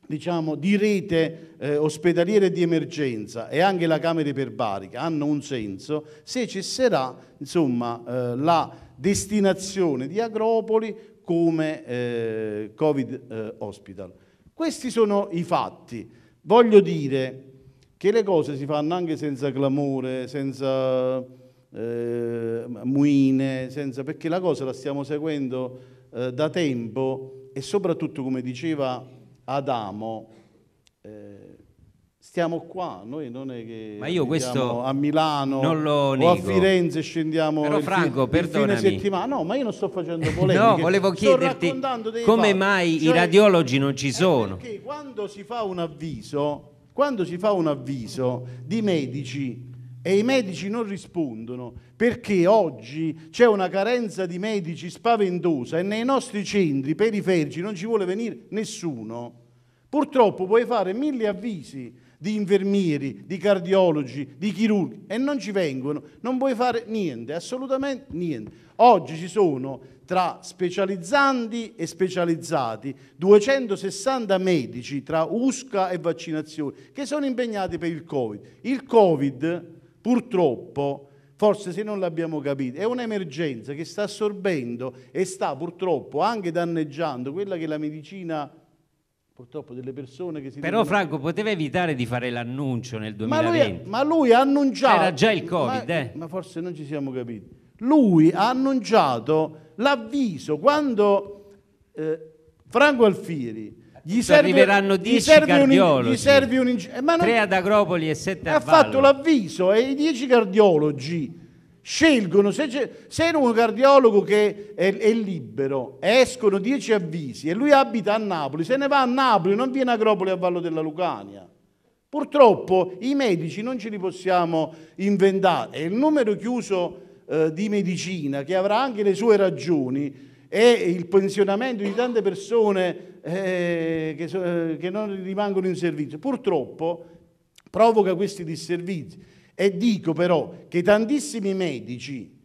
diciamo, di rete eh, ospedaliera di emergenza e anche la camera iperbarica hanno un senso se cesserà insomma, eh, la destinazione di Agropoli come eh, Covid eh, Hospital. Questi sono i fatti. Voglio dire che le cose si fanno anche senza clamore, senza eh, muine, senza, perché la cosa la stiamo seguendo eh, da tempo e soprattutto, come diceva Adamo, eh, stiamo qua, noi non è che Ma io questo a Milano o a Firenze scendiamo Però Franco, il, fine settimana. No, ma io non sto facendo polemiche. no, volevo chiederti come fatti. mai cioè, i radiologi non ci sono. Perché quando si fa un avviso quando si fa un avviso di medici e i medici non rispondono perché oggi c'è una carenza di medici spaventosa e nei nostri centri periferici non ci vuole venire nessuno, purtroppo puoi fare mille avvisi di infermieri, di cardiologi, di chirurghi e non ci vengono, non puoi fare niente, assolutamente niente. Oggi ci sono tra specializzandi e specializzati 260 medici tra USCA e vaccinazione che sono impegnati per il Covid. Il Covid purtroppo forse se non l'abbiamo capito, è un'emergenza che sta assorbendo e sta purtroppo anche danneggiando quella che la medicina purtroppo delle persone che si Però devono... Franco poteva evitare di fare l'annuncio nel 2020. Ma lui, ma lui ha annunciato Era già il Covid, ma, eh. ma forse non ci siamo capiti lui ha annunciato l'avviso quando eh, Franco Alfieri gli Ci cioè, serve, arriveranno 10 cardiologi, serve un, serve un, eh, non, 3 ad Agropoli e sette a Ha fatto l'avviso e i 10 cardiologi scelgono, se, se era un cardiologo che è, è libero, escono 10 avvisi e lui abita a Napoli, se ne va a Napoli, non viene a Agropoli a Vallo della Lucania. Purtroppo i medici non ce li possiamo inventare, è il numero chiuso eh, di medicina, che avrà anche le sue ragioni, e il pensionamento di tante persone eh, che, so, eh, che non rimangono in servizio, purtroppo provoca questi disservizi. E dico però che tantissimi medici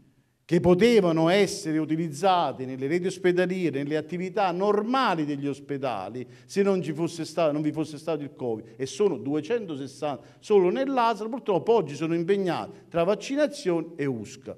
che potevano essere utilizzati nelle reti ospedaliere, nelle attività normali degli ospedali, se non, fosse stato, non vi fosse stato il Covid, e sono 260 solo nell'ASL, purtroppo oggi sono impegnati tra vaccinazione e USCA.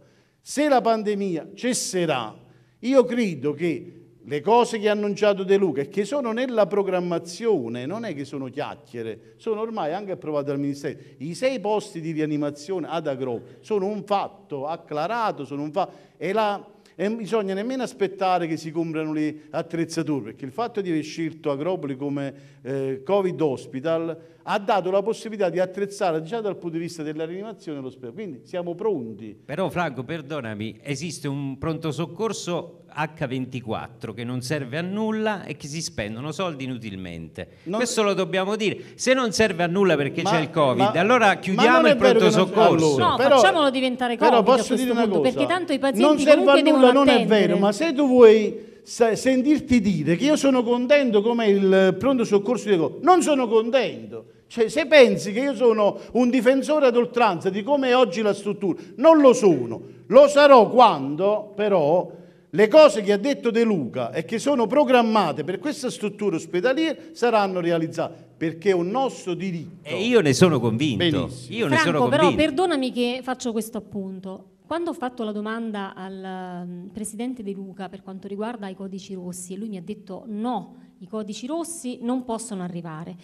Se la pandemia cesserà, io credo che le cose che ha annunciato De Luca e che sono nella programmazione, non è che sono chiacchiere, sono ormai anche approvate dal Ministero. I sei posti di rianimazione ad Agro sono un fatto acclarato, sono un fatto, e, la, e bisogna nemmeno aspettare che si comprano le attrezzature, perché il fatto di aver scelto Agropoli come eh, Covid Hospital ha dato la possibilità di attrezzare già diciamo, dal punto di vista della rianimazione l'ospedale. Quindi siamo pronti. Però Franco, perdonami, esiste un pronto soccorso H24 che non serve a nulla e che si spendono soldi inutilmente. Non... Questo lo dobbiamo dire. Se non serve a nulla perché c'è il Covid, ma, allora chiudiamo il pronto non... soccorso. Allora, no, però, facciamolo diventare Covid però posso dire una punto, cosa. perché tanto i pazienti non serve a nulla, non attendere. è vero, ma se tu vuoi sentirti dire che io sono contento come il pronto soccorso di Covid, non sono contento cioè, se pensi che io sono un difensore ad oltranza di come è oggi la struttura, non lo sono. Lo sarò quando, però, le cose che ha detto De Luca e che sono programmate per questa struttura ospedaliera saranno realizzate perché è un nostro diritto. E io ne sono convinto. Benissimo. Io Franco, ne sono convinto. però perdonami che faccio questo appunto. Quando ho fatto la domanda al mm, presidente De Luca per quanto riguarda i codici rossi, lui mi ha detto no, i codici rossi non possono arrivare.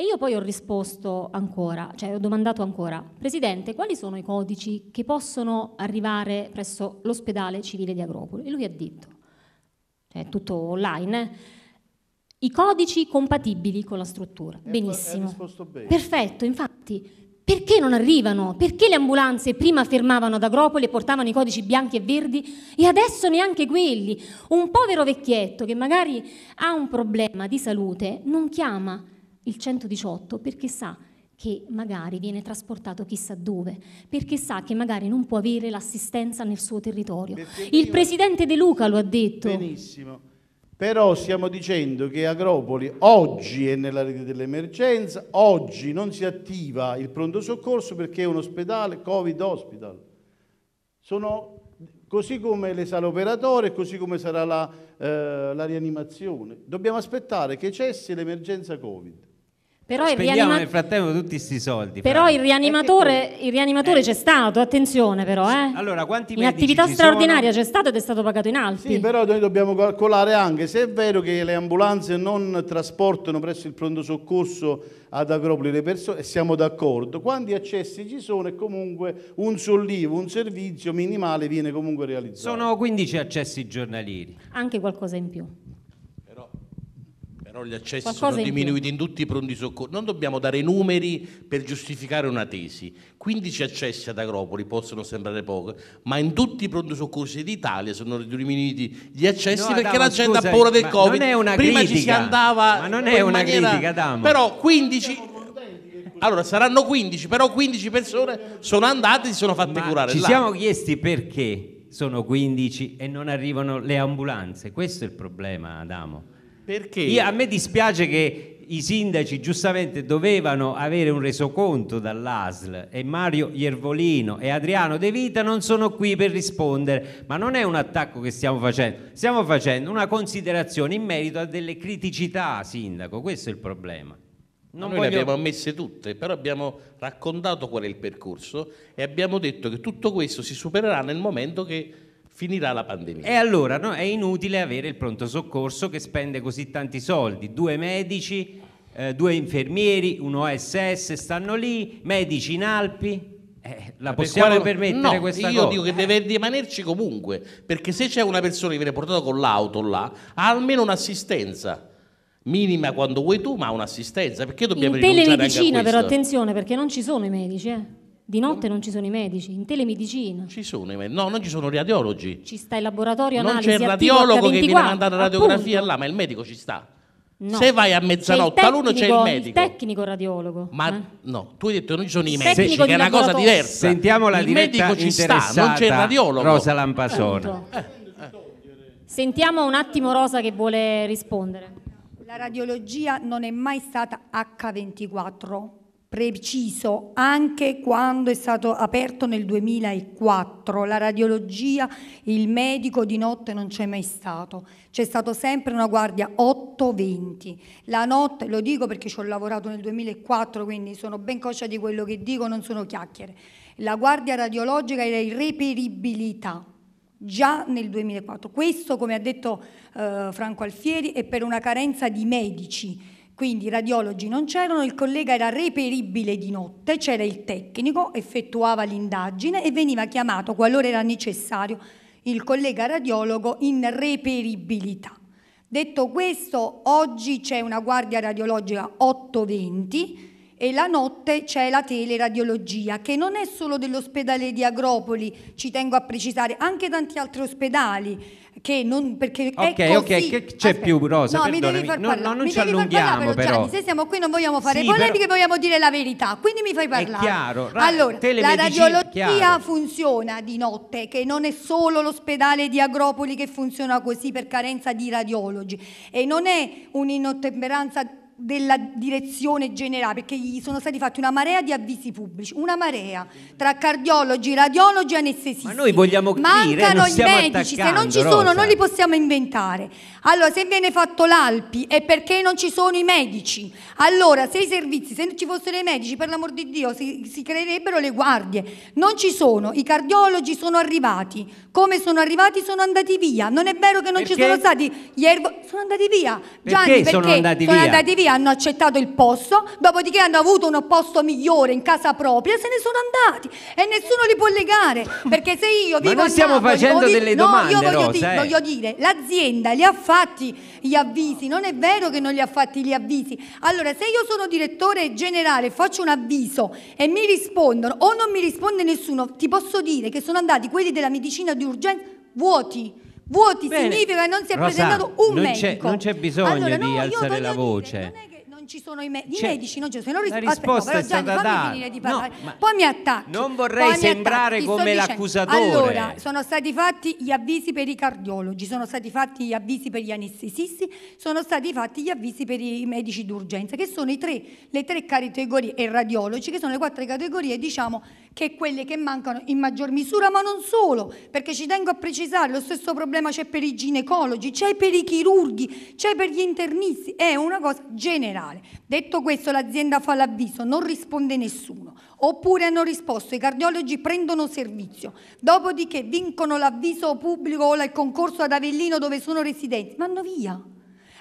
E io poi ho risposto ancora, cioè ho domandato ancora, Presidente, quali sono i codici che possono arrivare presso l'ospedale civile di Agropoli? E lui ha detto, è cioè, tutto online, eh? i codici compatibili con la struttura. E Benissimo. Perfetto, infatti. Perché non arrivano? Perché le ambulanze prima fermavano ad Agropoli e portavano i codici bianchi e verdi e adesso neanche quelli? Un povero vecchietto che magari ha un problema di salute non chiama il 118 perché sa che magari viene trasportato chissà dove, perché sa che magari non può avere l'assistenza nel suo territorio. Perché il io... presidente De Luca lo ha detto. Benissimo. Però stiamo dicendo che Agropoli oggi è nella rete dell'emergenza, oggi non si attiva il pronto soccorso perché è un ospedale, Covid hospital. Sono così come le sale operatorie, così come sarà la, eh, la rianimazione. Dobbiamo aspettare che cessi l'emergenza Covid. Però Spendiamo rianima... nel frattempo tutti questi soldi. Però il rianimatore, il eh. rianimatore, c'è stato, attenzione però, eh. Allora, quanti in attività straordinaria c'è stato ed è stato pagato in alto. Sì, però noi dobbiamo calcolare anche se è vero che le ambulanze non trasportano presso il pronto soccorso ad Agropoli le persone, e siamo d'accordo, quanti accessi ci sono e comunque un sollievo, un servizio minimale viene comunque realizzato. Sono 15 accessi giornalieri. Anche qualcosa in più. Però gli accessi Qualcosa sono diminuiti in, in tutti i pronti soccorsi. Non dobbiamo dare i numeri per giustificare una tesi. 15 accessi ad Agropoli possono sembrare poco, ma in tutti i pronti soccorsi d'Italia sono diminuiti gli accessi no, perché Adamo, la gente ha paura del Covid. Non è una Prima critica, ci si andava ma non è una maniera... critica, Adamo. Però 15 allora saranno 15, però 15 persone sono andate e si sono fatte ma curare. Ci là. siamo chiesti perché sono 15 e non arrivano le ambulanze. Questo è il problema, Adamo. Perché? Io, a me dispiace che i sindaci giustamente dovevano avere un resoconto dall'ASL e Mario Iervolino e Adriano De Vita non sono qui per rispondere, ma non è un attacco che stiamo facendo, stiamo facendo una considerazione in merito a delle criticità, sindaco, questo è il problema. Non noi voglio... le abbiamo ammesse tutte, però abbiamo raccontato qual è il percorso e abbiamo detto che tutto questo si supererà nel momento che finirà la pandemia. E allora no? è inutile avere il pronto soccorso che spende così tanti soldi, due medici, eh, due infermieri, un OSS stanno lì, medici in Alpi. Eh, la possiamo per quale... permettere no, questa io cosa? Io dico che deve rimanerci comunque, perché se c'è una persona che viene portata con l'auto là, ha almeno un'assistenza minima quando vuoi tu, ma un'assistenza, perché dobbiamo in rinunciare telemedicina però attenzione perché non ci sono i medici, eh. Di notte non ci sono i medici, in telemedicina. Ci sono i medici, no, non ci sono radiologi. Ci sta il laboratorio non analisi Non c'è il radiologo che viene mandato la radiografia appunto. là, ma il medico ci sta. No. Se vai a mezzanotte all'uno c'è il medico. Il tecnico radiologo. Ma eh? no, tu hai detto non ci sono i medici, che è una cosa diversa. Sentiamo la il diretta medico ci sta, non c'è il radiologo. Rosa Lampasone. Eh, eh. Sentiamo un attimo Rosa che vuole rispondere. La radiologia non è mai stata H24 preciso anche quando è stato aperto nel 2004. La radiologia, il medico di notte non c'è mai stato. C'è stato sempre una guardia 8-20. La notte, lo dico perché ci ho lavorato nel 2004, quindi sono ben coscia di quello che dico, non sono chiacchiere. La guardia radiologica era irreperibilità già nel 2004. Questo, come ha detto eh, Franco Alfieri, è per una carenza di medici quindi i radiologi non c'erano, il collega era reperibile di notte, c'era il tecnico, effettuava l'indagine e veniva chiamato qualora era necessario il collega radiologo in reperibilità. Detto questo, oggi c'è una guardia radiologica 820 e la notte c'è la teleradiologia, che non è solo dell'ospedale di Agropoli, ci tengo a precisare, anche tanti altri ospedali che non perché okay, ok che c'è più Rosa no, mi devi far parlare. No, no, non ci allunghiamo però se siamo qui non vogliamo fare sì, polemiche però... vogliamo dire la verità quindi mi fai parlare è chiaro ra- allora la radiologia chiaro. funziona di notte che non è solo l'ospedale di Agropoli che funziona così per carenza di radiologi e non è un'inottemperanza della direzione generale, perché gli sono stati fatti una marea di avvisi pubblici, una marea tra cardiologi, radiologi e anestesisti. Ma noi vogliamo Mancano dire, Mancano i medici, se non ci sono Rosa. non li possiamo inventare. Allora, se viene fatto l'Alpi è perché non ci sono i medici. Allora, se i servizi, se non ci fossero i medici, per l'amor di Dio, si, si creerebbero le guardie. Non ci sono, i cardiologi sono arrivati. Come sono arrivati? Sono andati via. Non è vero che non perché? ci sono stati gli erbo... Sono andati via. Perché Gianni, perché sono andati via? Sono andati via hanno accettato il posto, dopodiché hanno avuto un posto migliore in casa propria e se ne sono andati e nessuno li può legare perché se io vivo Ma noi stiamo Napoli, facendo vi... delle domande, no, io voglio, Rosa, di... eh. voglio dire, l'azienda li ha fatti gli avvisi, non è vero che non li ha fatti gli avvisi. Allora, se io sono direttore generale, faccio un avviso e mi rispondono o non mi risponde nessuno, ti posso dire che sono andati quelli della medicina di urgenza vuoti Vuoti Bene. significa che non si è Rosa, presentato un non medico. C'è, non c'è bisogno allora, di no, alzare la voce. Dire, non ci sono i medici, i cioè, medici non ci sono. Non ris- però, Gianni, è stata fammi finire di parlare. No, poi mi attacchi. Non vorrei sembrare come l'accusatore. Allora, sono stati fatti gli avvisi per i cardiologi, sono stati fatti gli avvisi per gli anestesisti, sono stati fatti gli avvisi per i medici d'urgenza, che sono tre, le tre categorie, e radiologi, che sono le quattro categorie, diciamo, che quelle che mancano in maggior misura, ma non solo, perché ci tengo a precisare, lo stesso problema c'è per i ginecologi, c'è per i chirurghi, c'è per gli internisti, è una cosa generale. Detto questo l'azienda fa l'avviso, non risponde nessuno, oppure hanno risposto i cardiologi prendono servizio, dopodiché vincono l'avviso pubblico o il concorso ad Avellino dove sono residenti, vanno via.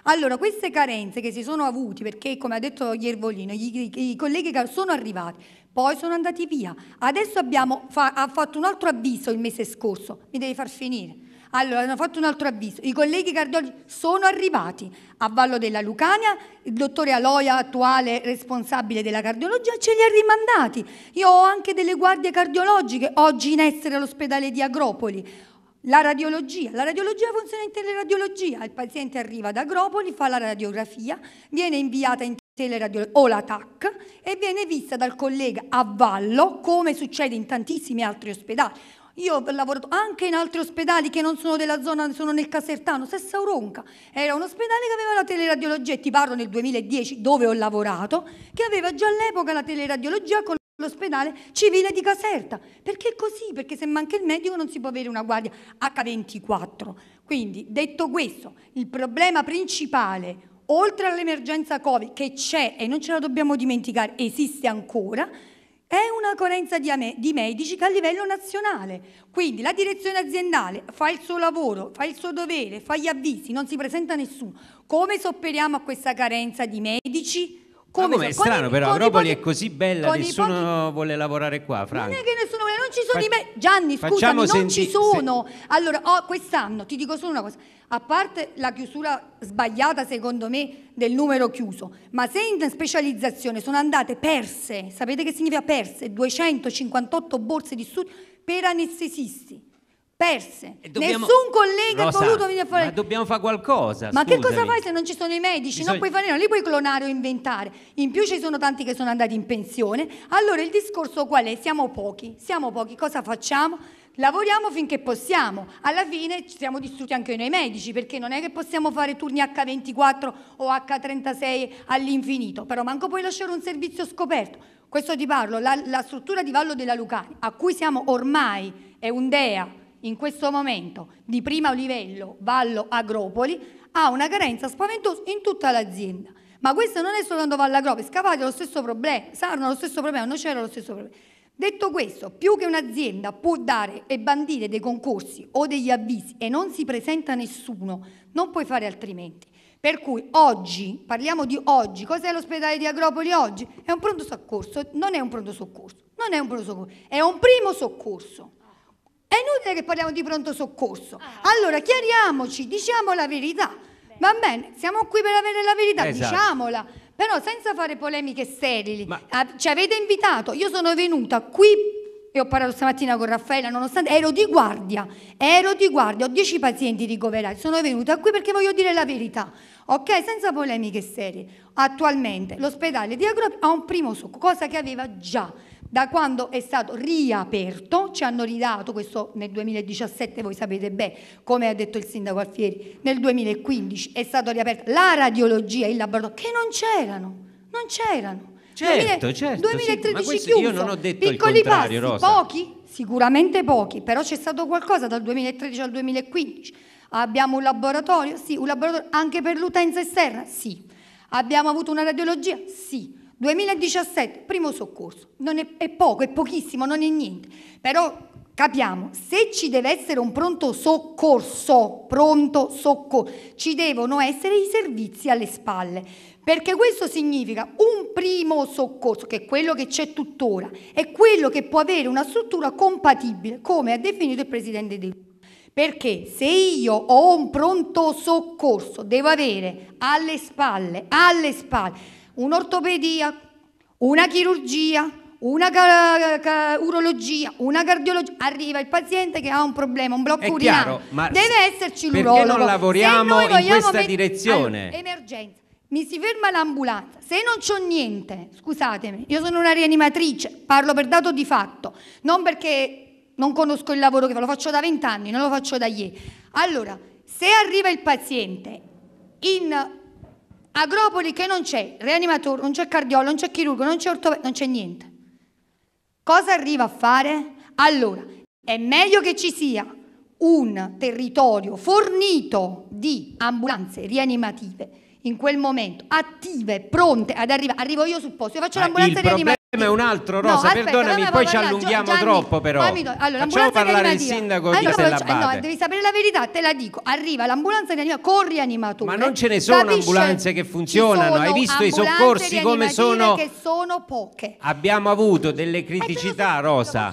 Allora, queste carenze che si sono avute, perché come ha detto Iervolino, i, colleghi che sono arrivati, poi sono andati via. Adesso abbiamo fa ha fatto un altro avviso il mese scorso, mi devi far finire. Allora, hanno fatto un altro avviso. I colleghi cardiologi sono arrivati a Vallo della Lucania, il dottore Aloia, attuale responsabile della cardiologia, ce li ha rimandati. Io ho anche delle guardie cardiologiche oggi in essere all'ospedale di Agropoli. La radiologia. La radiologia funziona in teleradiologia. Il paziente arriva ad Agropoli, fa la radiografia, viene inviata in teleradiologia o la TAC e viene vista dal collega a vallo, come succede in tantissimi altri ospedali. Io ho lavorato anche in altri ospedali che non sono della zona, sono nel Casertano, stessa Oronca. Era un ospedale che aveva la teleradiologia, e ti parlo nel 2010 dove ho lavorato, che aveva già all'epoca la teleradiologia con l'ospedale civile di Caserta. Perché così? Perché se manca il medico non si può avere una guardia H24. Quindi, detto questo, il problema principale, oltre all'emergenza Covid, che c'è e non ce la dobbiamo dimenticare, esiste ancora, è una carenza di, medici che a livello nazionale. Quindi la direzione aziendale fa il suo lavoro, fa il suo dovere, fa gli avvisi, non si presenta nessuno. Come sopperiamo a questa carenza di medici? Come, come strano con però, con Roboli è così bella, nessuno pochi... vuole lavorare qua, Franco. Non è che nessuno vuole, non ci sono Fac... i me... Gianni, scusami, non ci sono. Se... Allora, oh, quest'anno, ti dico solo una cosa, a parte la chiusura sbagliata secondo me del numero chiuso, ma se in specializzazione sono andate perse, sapete che significa perse? 258 borse di studio per anestesisti perse. Dobbiamo... Nessun collega Rosa, ha voluto venire a fare. Ma dobbiamo fare qualcosa. Ma scusami. che cosa fai se non ci sono i medici? Bisogna... Non puoi fare, non li puoi clonare o inventare. In più ci sono tanti che sono andati in pensione. Allora il discorso qual è? Siamo pochi, siamo pochi, cosa facciamo? Lavoriamo finché possiamo, alla fine ci siamo distrutti anche noi medici perché non è che possiamo fare turni H24 o H36 all'infinito, però manco puoi lasciare un servizio scoperto. Questo ti parlo, la, la struttura di Vallo della Lucani, a cui siamo ormai, è un DEA, in questo momento di primo livello Vallo Agropoli ha una carenza spaventosa in tutta l'azienda. Ma questo non è soltanto Valle Agropoli, Scavati ha lo stesso problema, Sarno ha lo stesso problema, non c'era lo stesso problema. Detto questo, più che un'azienda può dare e bandire dei concorsi o degli avvisi e non si presenta nessuno, non puoi fare altrimenti. Per cui oggi, parliamo di oggi, cos'è l'ospedale di Agropoli oggi? È un pronto soccorso, non è un pronto soccorso, non è un pronto soccorso, è un primo soccorso. È inutile che parliamo di pronto soccorso. Ah. Allora chiariamoci, diciamo la verità. Beh. Va bene, siamo qui per avere la verità, esatto. diciamola. Però senza fare polemiche sterili. Ma... Ah, ci avete invitato, io sono venuta qui e ho parlato stamattina con Raffaella, nonostante ero di guardia, ero di guardia, ho 10 pazienti ricoverati, sono venuta qui perché voglio dire la verità, ok? Senza polemiche serie. Attualmente l'ospedale di Agropoli ha un primo soccorso, cosa che aveva già da quando è stato riaperto, ci hanno ridato questo nel 2017, voi sapete bene, come ha detto il sindaco Alfieri, nel 2015 è stato riaperto la radiologia e il laboratorio, che non c'erano, non c'erano. Certo, 2000, certo, 2013 sì, chiuso, io non ho detto piccoli passi, Rosa. pochi, sicuramente pochi, però c'è stato qualcosa dal 2013 al 2015. Abbiamo un laboratorio? Sì, un laboratorio anche per l'utenza esterna? Sì. Abbiamo avuto una radiologia? Sì. 2017, primo soccorso. È, è, poco, è pochissimo, non è niente. Però capiamo, se ci deve essere un pronto soccorso, pronto soccorso, ci devono essere i servizi alle spalle. Perché questo significa un primo soccorso, che è quello che c'è tuttora, è quello che può avere una struttura compatibile, come ha definito il Presidente del Gruppo. Perché se io ho un pronto soccorso, devo avere alle spalle, alle spalle un'ortopedia, una chirurgia, una ca- ca- urologia, una cardiologia, arriva il paziente che ha un problema, un blocco È urinario. Chiaro, Deve esserci l'urologo. Perché non lavoriamo in questa met- direzione? Allora, emergenza. Mi si ferma l'ambulanza. Se non c'ho niente, scusatemi, io sono una rianimatrice, parlo per dato di fatto, non perché non conosco il lavoro che fa, lo faccio da vent'anni, non lo faccio da ieri. Allora, se arriva il paziente in Agropoli che non c'è rianimatore, non c'è cardiologo, non c'è chirurgo, non c'è ortopedico, non c'è niente. Cosa arriva a fare? Allora, è meglio che ci sia un territorio fornito di ambulanze rianimative in quel momento attive, pronte ad arrivare. Arrivo io sul posto, io faccio ah, l'ambulanza rianimativa tema è un altro, Rosa, no, aspetta, perdonami, poi ci allunghiamo Gianni, troppo però. Amico, allora, Facciamo parlare il sindaco allora, di Stellabate. no, devi sapere la verità, te la dico. Arriva l'ambulanza rianimativa, corri rianimatore. Ma non ce ne sono capisce? ambulanze che funzionano, hai visto i soccorsi come sono... che sono poche. Abbiamo avuto delle eh, criticità, eh, Rosa.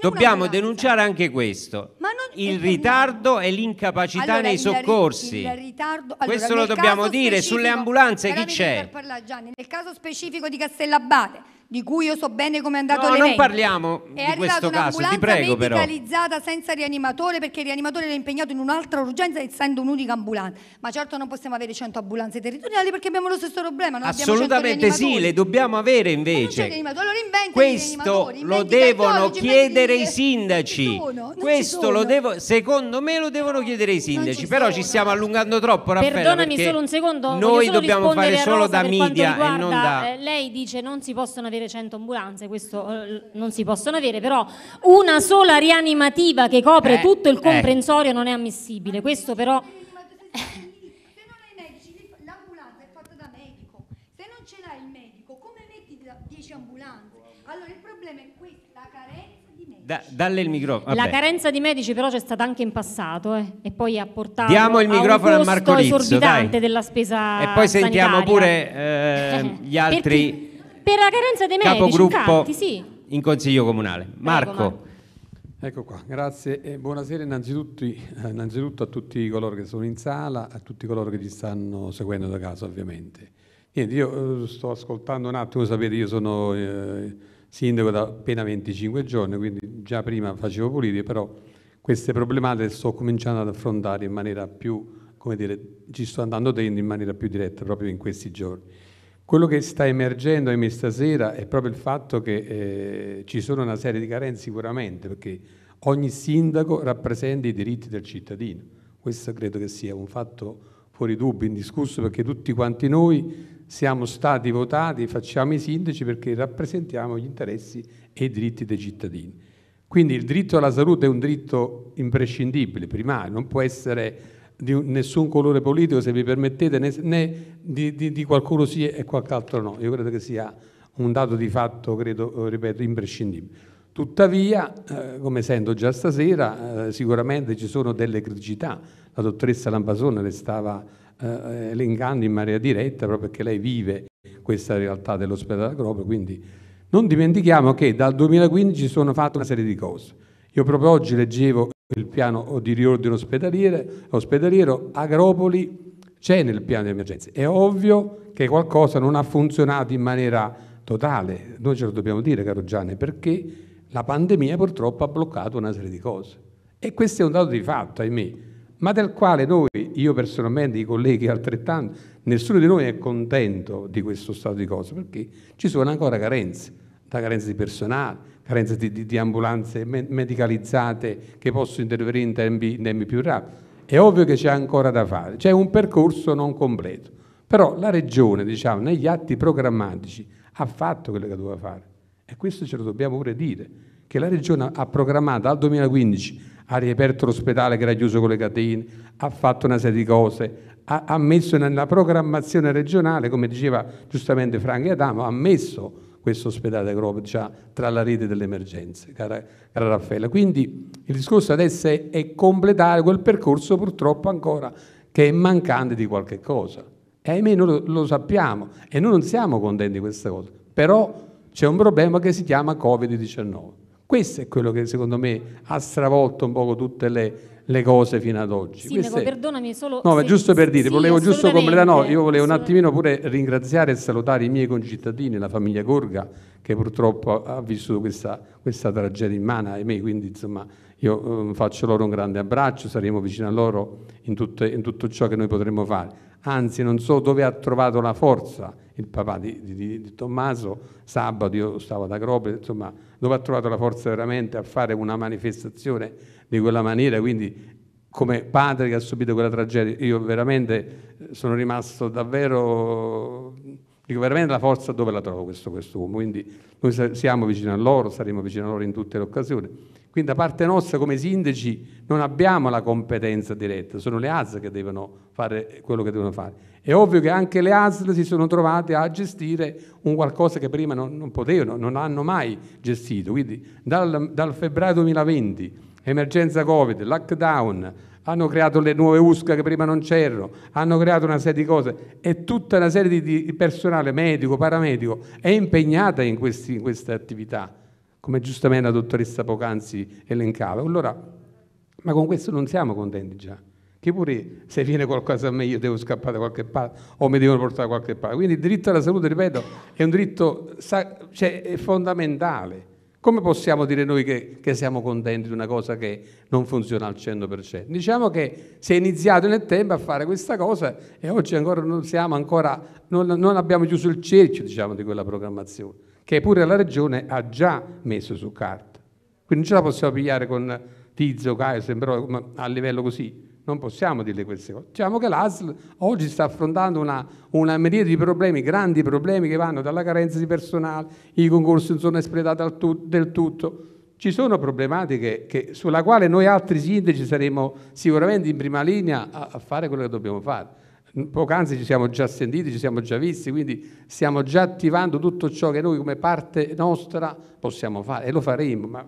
Dobbiamo denunciare anche questo. Non, il ritardo e l'incapacità allora, nei il soccorsi. Il ritardo, allora, questo lo dobbiamo dire sulle ambulanze chi c'è? Gianni, nel caso specifico di Castellabate di cui io so bene come è andato no, l'evento. non parliamo è di questo caso, ti prego però. È medicalizzata senza rianimatore perché il rianimatore era impegnato in un'altra urgenza essendo un'unica ambulanza. Ma certo non possiamo avere 100 ambulanze territoriali perché abbiamo lo stesso problema, Assolutamente sì, le dobbiamo avere invece. Allora questo lo devono chiedere i sindaci. questo lo devo secondo me lo devono chiedere i sindaci, però ci stiamo allungando troppo, Raffaella. Perdonami solo un secondo, noi dobbiamo fare solo da media riguarda, e non da eh, Lei dice non si possono avere avere 100 ambulanze, questo eh, non si possono avere, però una sola rianimativa che copre eh, tutto il eh. comprensorio eh. non è ammissibile. Questo però... l'ambulanza è fatta Da, medico. Se non ce dalle il microfono. La carenza di medici però c'è stata anche in passato eh, e poi ha portato Diamo il microfono a Marco Rizzo, dai. della spesa E poi sentiamo sanitaria. pure eh, gli altri per la carenza dei medici, capogruppo canti, sì. in consiglio comunale. Marco. Ecco qua, grazie e buonasera innanzitutto, eh, innanzitutto, a tutti coloro che sono in sala, a tutti coloro che ci stanno seguendo da casa ovviamente. Niente, io eh, sto ascoltando un attimo, sapete io sono eh, sindaco da appena 25 giorni, quindi già prima facevo politica, però queste problematiche sto cominciando ad affrontare in maniera più, come dire, ci sto andando dentro in maniera più diretta proprio in questi giorni. Quello che sta emergendo ahimè stasera è proprio il fatto che eh, ci sono una serie di carenze sicuramente, perché ogni sindaco rappresenta i diritti del cittadino. Questo credo che sia un fatto fuori dubbio, indiscusso, perché tutti quanti noi siamo stati votati, facciamo i sindaci perché rappresentiamo gli interessi e i diritti dei cittadini. Quindi il diritto alla salute è un diritto imprescindibile, primario, non può essere di nessun colore politico, se vi permettete, né, di, di, di, qualcuno sì e altro no. Io credo che sia un dato di fatto, credo, eh, ripeto, imprescindibile. Tuttavia, eh, come sento già stasera, eh, sicuramente ci sono delle criticità. La dottoressa Lampasone le stava eh, elencando in maniera diretta proprio perché lei vive questa realtà dell'ospedale Agropro, quindi non dimentichiamo che dal 2015 sono fatte una serie di cose. Io proprio oggi leggevo il piano di riordino ospedaliero, Agropoli c'è nel piano di emergenza. È ovvio che qualcosa non ha funzionato in maniera totale, noi ce lo dobbiamo dire, caro Gianni, perché la pandemia purtroppo ha bloccato una serie di cose. E questo è un dato di fatto, ahimè, ma del quale noi, io personalmente, i colleghi altrettanto, nessuno di noi è contento di questo stato di cose, perché ci sono ancora carenze, da carenze di personale, carenza di, di, di ambulanze me medicalizzate che possono intervenire in tempi, in tempi più rapidi. È ovvio che c'è ancora da fare, c'è un percorso non completo, però la Regione, diciamo, negli atti programmatici ha fatto quello che doveva fare e questo ce lo dobbiamo pure dire, che la Regione ha programmato al 2015 ha riaperto l'ospedale che era chiuso con le catene, ha fatto una serie di cose, ha, ha messo nella programmazione regionale, come diceva giustamente Franco Adamo, ha messo questo ospedale agropolo tra la rete delle emergenze, cara, cara Raffaella. Quindi il discorso adesso è, è completare quel percorso purtroppo ancora che è mancante di qualche cosa. E ahimè noi lo, sappiamo e noi non siamo contenti di questa cosa, però c'è un problema che si chiama Covid-19. Questo è quello che secondo me ha stravolto un poco tutte le, le cose fino ad oggi. Sindaco, Queste... perdonami solo... No, ma giusto per dire, sì, volevo giusto completare, no, io volevo un attimino pure ringraziare e salutare i miei concittadini, la famiglia Gorga, che purtroppo ha vissuto questa, questa tragedia immana, ahimè, quindi insomma io eh, faccio loro un grande abbraccio, saremo vicino a loro in, tutte, in tutto ciò che noi potremo fare. Anzi, non so dove ha trovato la forza il papà di, di, di Tommaso, sabato io stavo ad Acropoli, insomma dove ha trovato la forza veramente a fare una manifestazione di quella maniera, quindi come padre che ha subito quella tragedia, io veramente eh, sono rimasto davvero, dico veramente la forza dove la trovo questo, questo uomo, quindi noi siamo vicini a loro, saremo vicini a loro in tutte le occasioni quindi da parte nostra come sindaci non abbiamo la competenza diretta, sono le ASL che devono fare quello che devono fare. È ovvio che anche le ASL si sono trovate a gestire un qualcosa che prima non, non potevano, non hanno mai gestito. Quindi dal, dal febbraio 2020, emergenza Covid, lockdown, hanno creato le nuove USCA che prima non c'erano, hanno creato una serie di cose e tutta una serie di, di personale medico, paramedico è impegnata in, questi, in queste attività come giustamente la dottoressa Pocanzi elencava. Allora, ma con questo non siamo contenti già. Che pure se viene qualcosa a me io devo scappare da qualche parte o mi devono portare da qualche parte. Quindi il diritto alla salute, ripeto, è un diritto cioè, è fondamentale. Come possiamo dire noi che, che, siamo contenti di una cosa che non funziona al 100%? Diciamo che si è iniziato nel tempo a fare questa cosa e oggi ancora non, ancora, non, non abbiamo chiuso il cerchio diciamo, di quella programmazione che pure la Regione ha già messo su carta. Quindi non ce la possiamo pigliare con Tizio, Kaiser, sembrò a livello così. Non possiamo dire queste cose. Diciamo che l'ASL oggi sta affrontando una, una miriade di problemi, grandi problemi che vanno dalla carenza di personale, i concorsi non sono espletati del tutto. Ci sono problematiche che, sulla quale noi altri sindaci saremo sicuramente in prima linea a, a fare quello che dobbiamo fare. Poc'anzi ci siamo già sentiti, ci siamo già visti, quindi stiamo già attivando tutto ciò che noi come parte nostra possiamo fare e lo faremo. Ma,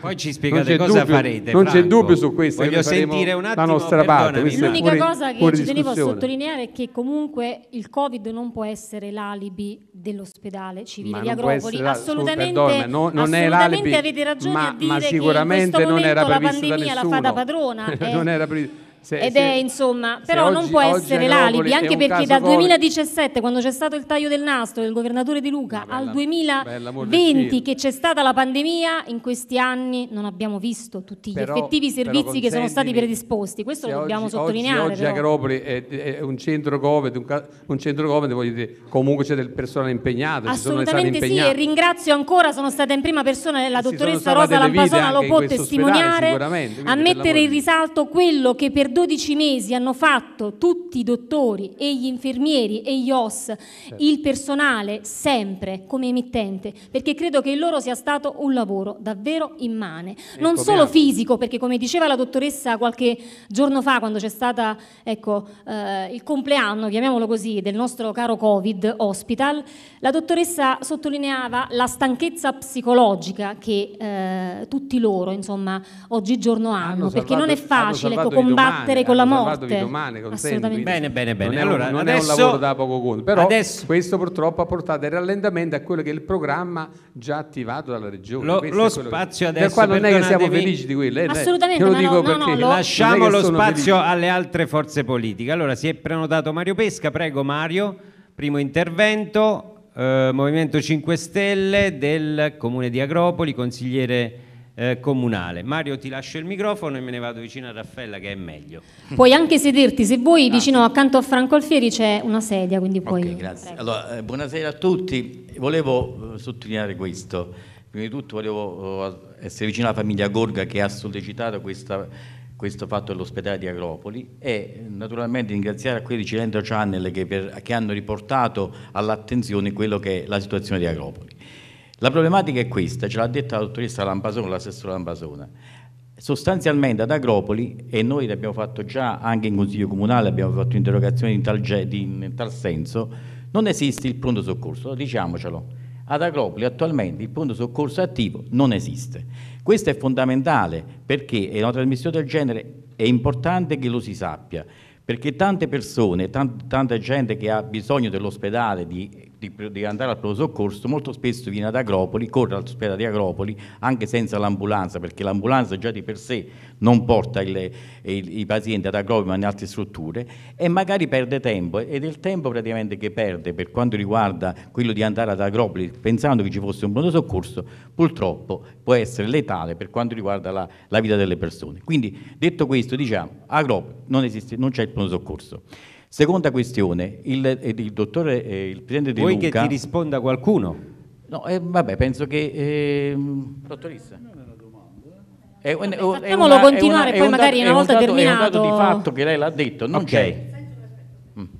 Poi ci spiegate cosa dubbio, farete. Non c'è dubbio su questo. Voglio sentire un attimo la nostra parte. L'unica fuori, cosa che ci tenevo a sottolineare è che comunque il Covid non può essere l'alibi dell'ospedale civile di Agropoli. Assolutamente, perdone, non, non assolutamente avete ragione ma, a dire ma sicuramente che in questo non era la pandemia la fa da padrona. non eh. era previsto ed è insomma, però oggi, non può essere l'alibi, anche perché dal 2017, quando c'è stato il taglio del nastro del governatore Di Luca, bella, al 2020 che c'è stata la pandemia, in questi anni non abbiamo visto tutti gli però, effettivi servizi che sono stati predisposti. Questo lo dobbiamo oggi, sottolineare. Oggi, oggi Agropoli è, è, un centro Covid, un, un centro Covid, voglio dire, comunque c'è del personale impegnato. Assolutamente sì, e ringrazio ancora, sono stata in prima persona, la dottoressa Rosa Lampasona lo può testimoniare, a mettere in risalto quello che per 12 mesi hanno fatto tutti i dottori e gli infermieri e gli OS, certo. il personale, sempre come emittente, perché credo che il loro sia stato un lavoro davvero immane, non ecco, solo fisico, perché come diceva la dottoressa qualche giorno fa quando c'è stato ecco, eh, il compleanno, chiamiamolo così, del nostro caro Covid Hospital, la dottoressa sottolineava la stanchezza psicologica che eh, tutti loro, insomma, oggigiorno hanno, hanno perché non è facile ecco, combattere combattere domani, con la morte. domani, Assolutamente. Bene, bene, bene. Non è, allora, un, non adesso, è un lavoro da poco conto, però adesso, questo purtroppo ha portato il rallentamento a quello che è il programma già attivato dalla regione. Lo, lo spazio che, adesso... Qua non è che siamo felici di quello. Eh, Assolutamente. Lo dico no, perché no, no, lasciamo lo spazio felici. alle altre forze politiche. Allora, si è prenotato Mario Pesca, prego Mario, primo intervento. Eh, Movimento 5 Stelle del Comune di Agropoli, consigliere eh, comunale. Mario ti lascio il microfono e me ne vado vicino a Raffaella che è meglio. Puoi anche sederti se vuoi, ah. vicino accanto a Franco Alfieri c'è una sedia, quindi puoi... Okay, grazie. Prego. Allora, eh, buonasera a tutti, volevo eh, sottolineare questo, prima di tutto volevo eh, essere vicino alla famiglia Gorga che ha sollecitato questa, questo fatto dell'ospedale di Agropoli e naturalmente ringraziare a quelli di Cilento Channel che, per, che hanno riportato all'attenzione quello che è la situazione di Agropoli. La problematica è questa, ce l'ha detta la dottoressa Lampasone, l'assessore Lampasone. Sostanzialmente ad Agropoli, e noi l'abbiamo fatto già anche in Consiglio Comunale, abbiamo fatto interrogazioni in tal, in tal senso, non esiste il pronto soccorso, diciamocelo. Ad Agropoli attualmente il pronto soccorso attivo non esiste. Questo è fondamentale perché in una trasmissione del genere è importante che lo si sappia, perché tante persone, tante, tanta gente che ha bisogno dell'ospedale, di di, di, andare al pronto soccorso, molto spesso viene ad Agropoli, corre all'ospedale di Agropoli anche senza l'ambulanza, perché l'ambulanza già di per sé non porta il, il, i pazienti ad Agropoli ma in altre strutture e magari perde tempo ed è il tempo praticamente che perde per quanto riguarda quello di andare ad Agropoli pensando che ci fosse un pronto soccorso, purtroppo può essere letale per quanto riguarda la, la vita delle persone. Quindi detto questo diciamo, Agropoli non, esiste, non c'è il pronto soccorso. Seconda questione, il, il dottore, eh, il presidente Di Vuoi Luca... Vuoi che ti risponda qualcuno? No, eh, vabbè, penso che... Eh, dottoressa... È, una vabbè, è, facciamolo è una, continuare, è una, poi una, magari una volta dato, terminato... È un dato di fatto che lei l'ha detto, non okay. c'è.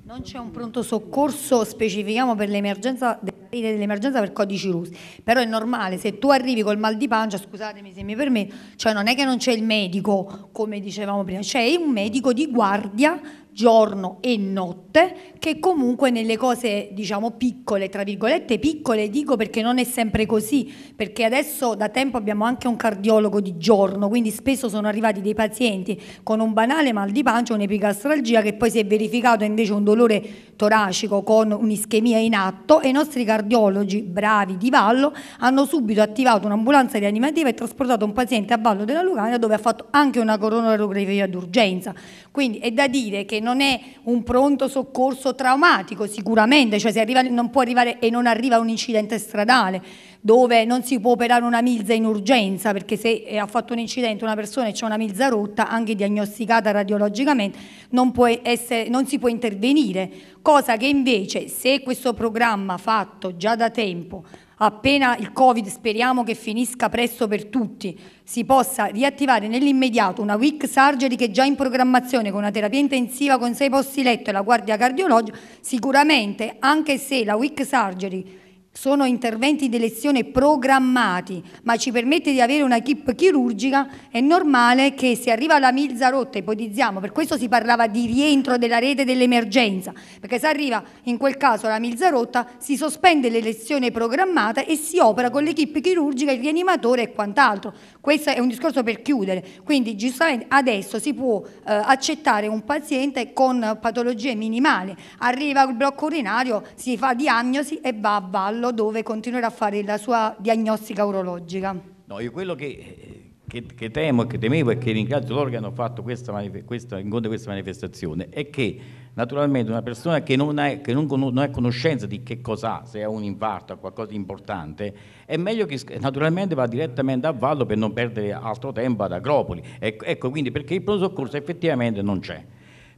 Non c'è un pronto soccorso, specifichiamo per l'emergenza dell'emergenza per codici russi però è normale, se tu arrivi col mal di pancia, scusatemi se mi permetto, cioè non è che non c'è il medico, come dicevamo prima, c'è un medico di guardia giorno e notte, che comunque nelle cose diciamo piccole, tra virgolette piccole dico perché non è sempre così, perché adesso da tempo abbiamo anche un cardiologo di giorno, quindi spesso sono arrivati dei pazienti con un banale mal di pancia, un'epicastralgia che poi si è verificato invece un dolore toracico con un'ischemia in atto e i nostri cardiologi bravi di Vallo hanno subito attivato un'ambulanza rianimativa e trasportato un paziente a Vallo della Lucania dove ha fatto anche una coronarografia d'urgenza. Quindi è da dire che non è un pronto soccorso traumatico sicuramente, cioè arriva, non può arrivare e non arriva un incidente stradale dove non si può operare una milza in urgenza perché se eh, ha fatto un incidente una persona e c'è una milza rotta, anche diagnosticata radiologicamente, non, essere, non si può intervenire, cosa che invece se questo programma fatto già da tempo appena il Covid speriamo che finisca presto per tutti, si possa riattivare nell'immediato una WIC surgery che è già in programmazione con una terapia intensiva con 6 posti letto e la guardia cardiologica, sicuramente anche se la WIC surgery sono interventi di lezione programmati, ma ci permette di avere una chip chirurgica. È normale che se arriva la milza rotta, ipotizziamo, per questo si parlava di rientro della rete dell'emergenza, perché se arriva in quel caso la milza rotta, si sospende l'elezione programmata e si opera con l'equipe chirurgica, il rianimatore e quant'altro. Questo è un discorso per chiudere, quindi giustamente adesso si può eh, accettare un paziente con patologie minimali, arriva il blocco urinario, si fa diagnosi e va a ballo dove continuerà a fare la sua diagnostica urologica. No, io quello che eh, che, che, temo, che temevo e che ringrazio loro che hanno fatto questa, questa, incontro questa manifestazione, è che naturalmente una persona che non ha, che non, non ha conoscenza di che cosa ha, se ha un infarto o qualcosa di importante, è meglio che naturalmente va direttamente a Vallo per non perdere altro tempo ad Agropoli. Ecco, ecco quindi perché il pronto soccorso effettivamente non c'è.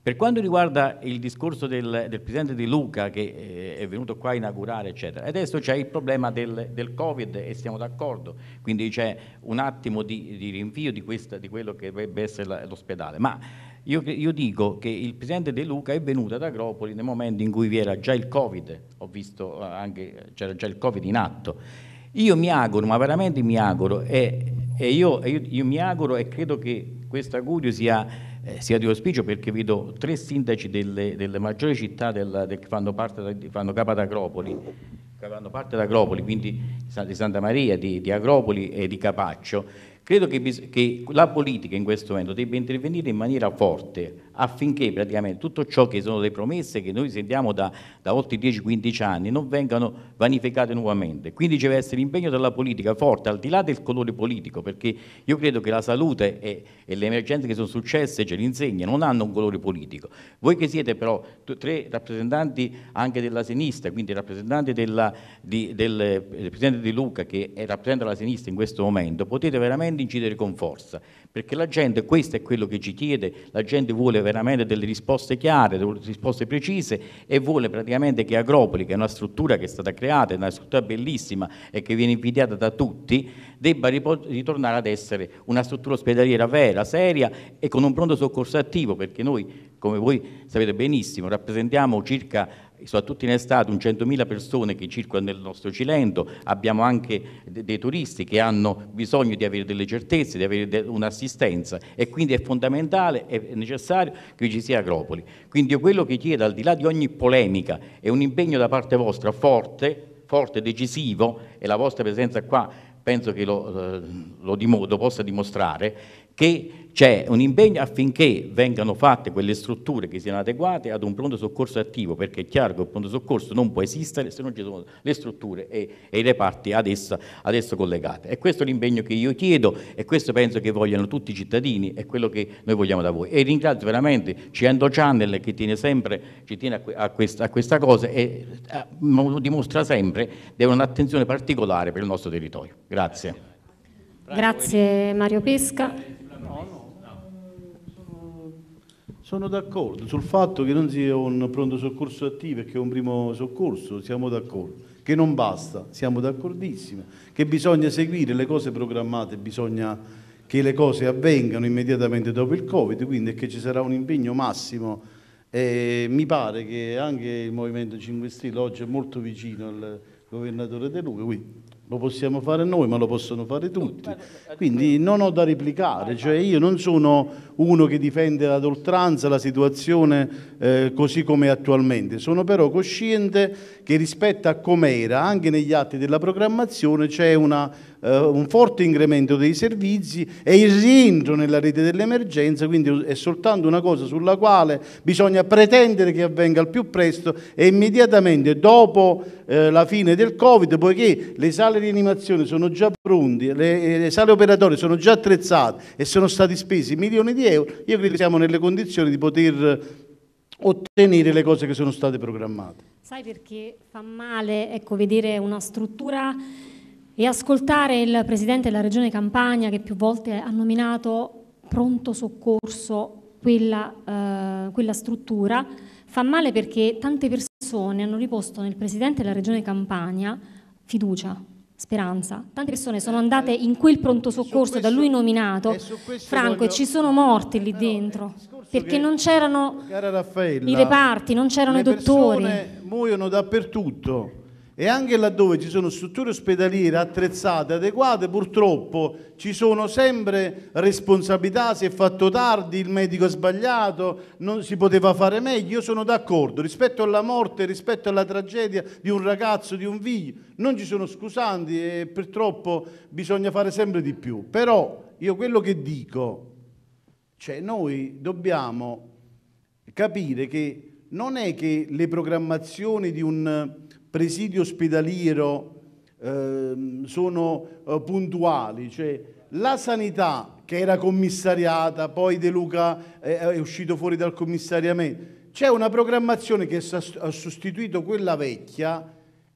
Per quanto riguarda il discorso del, del Presidente Di Luca che eh, è venuto qua a inaugurare, eccetera, adesso c'è il problema del, del Covid e siamo d'accordo, quindi c'è un attimo di, di rinvio di, questa, di, quello che dovrebbe essere l'ospedale, ma io, io, dico che il Presidente De Luca è venuto ad Agropoli nel momento in cui vi era già il Covid, ho visto eh, anche, c'era già il Covid in atto. Io mi auguro, ma veramente mi auguro, e, e io, io, io mi auguro e credo che questo augurio sia eh, sia di auspicio perché vedo tre sindaci delle, delle maggiori città del, del, che fanno, parte, che fanno capo ad Acropoli, che fanno parte ad Acropoli, quindi di Santa Maria, di, di Acropoli e di Capaccio, Credo che, che, la politica in questo momento debba intervenire in maniera forte affinché praticamente tutto ciò che sono le promesse che noi sentiamo da, da oltre 10-15 anni non vengano vanificate nuovamente. Quindi ci deve essere l'impegno della politica forte, al di là del colore politico, perché io credo che la salute e, e le emergenze che sono successe ce l'insegna, non hanno un colore politico. Voi che siete però tre rappresentanti anche della sinistra, quindi rappresentanti della, di, del, del eh, Presidente Di Luca che rappresenta la sinistra in questo momento, potete veramente veramente incidere con forza, perché la gente, questo è quello che ci chiede, la gente vuole veramente delle risposte chiare, delle risposte precise e vuole praticamente che Agropoli, che è una struttura che è stata creata, è una struttura bellissima e che viene invidiata da tutti, debba ritornare ad essere una struttura ospedaliera vera, seria e con un pronto soccorso attivo, perché noi, come voi sapete benissimo, rappresentiamo circa soprattutto in estate, un 100.000 persone che circolano nel nostro Cilento, abbiamo anche dei turisti che hanno bisogno di avere delle certezze, di avere un'assistenza e quindi è fondamentale, è necessario che ci sia Agropoli. Quindi io quello che chiedo, al di là di ogni polemica, è un impegno da parte vostra forte, forte, decisivo e la vostra presenza qua penso che lo, eh, lo, lo possa dimostrare, che c'è un impegno affinché vengano fatte quelle strutture che siano adeguate ad un pronto soccorso attivo, perché è chiaro che il pronto soccorso non può esistere se non ci sono le strutture e, e i reparti ad esso, ad esso collegati. E questo è l'impegno che io chiedo e questo penso che vogliano tutti i cittadini e quello che noi vogliamo da voi. E ringrazio veramente Cendo Channel che tiene sempre, ci tiene a, a, questa, a questa, cosa e a, eh, dimostra sempre di avere un'attenzione particolare per il nostro territorio. Grazie. Grazie Mario Pesca. Sono d'accordo sul fatto che non sia un pronto soccorso attivo e che è un primo soccorso, siamo d'accordo, che non basta, siamo d'accordissimo, che bisogna seguire le cose programmate, bisogna che le cose avvengano immediatamente dopo il Covid, quindi che ci sarà un impegno massimo. E mi pare che anche il Movimento 5 Stelle oggi è molto vicino al governatore De Luca, quindi lo possiamo fare noi, ma lo possono fare tutti. Eh, Quindi eh, non ho da replicare, cioè io non sono uno che difende ad oltranza la situazione eh, così come è attualmente, sono però cosciente che rispetto a com'era, anche negli atti della programmazione c'è una eh, un forte incremento dei servizi e il rientro nella rete dell'emergenza, quindi è soltanto una cosa sulla quale bisogna pretendere che avvenga al più presto e immediatamente dopo eh, la fine del Covid, poiché le sale di animazione sono già pronte, le, eh, le sale operatorie sono già attrezzate e sono stati spesi milioni di euro, io credo che siamo nelle condizioni di poter eh, ottenere le cose che sono state programmate. Sai perché fa male ecco, vedere una struttura e ascoltare il Presidente della Regione Campania che più volte ha nominato pronto soccorso quella, eh, quella struttura fa male perché tante persone hanno riposto nel Presidente della Regione Campania fiducia, Speranza. Tante persone sono andate in quel pronto soccorso questo, da lui nominato, Franco, voglio... e ci sono morti lì eh, eh, dentro perché non c'erano i reparti, non c'erano i dottori. Le persone muoiono dappertutto e anche laddove ci sono strutture ospedaliere attrezzate, adeguate, purtroppo ci sono sempre responsabilità, si è fatto tardi, il medico ha sbagliato, non si poteva fare meglio. Io sono d'accordo, rispetto alla morte, rispetto alla tragedia di un ragazzo, di un figlio, non ci sono scusanti e purtroppo bisogna fare sempre di più. Però io quello che dico, cioè noi dobbiamo capire che non è che le programmazioni di un eh, presidio ospedaliero eh, sono eh, puntuali, cioè la sanità che era commissariata, poi De Luca eh, è uscito fuori dal commissariamento, c'è una programmazione che ha sostituito quella vecchia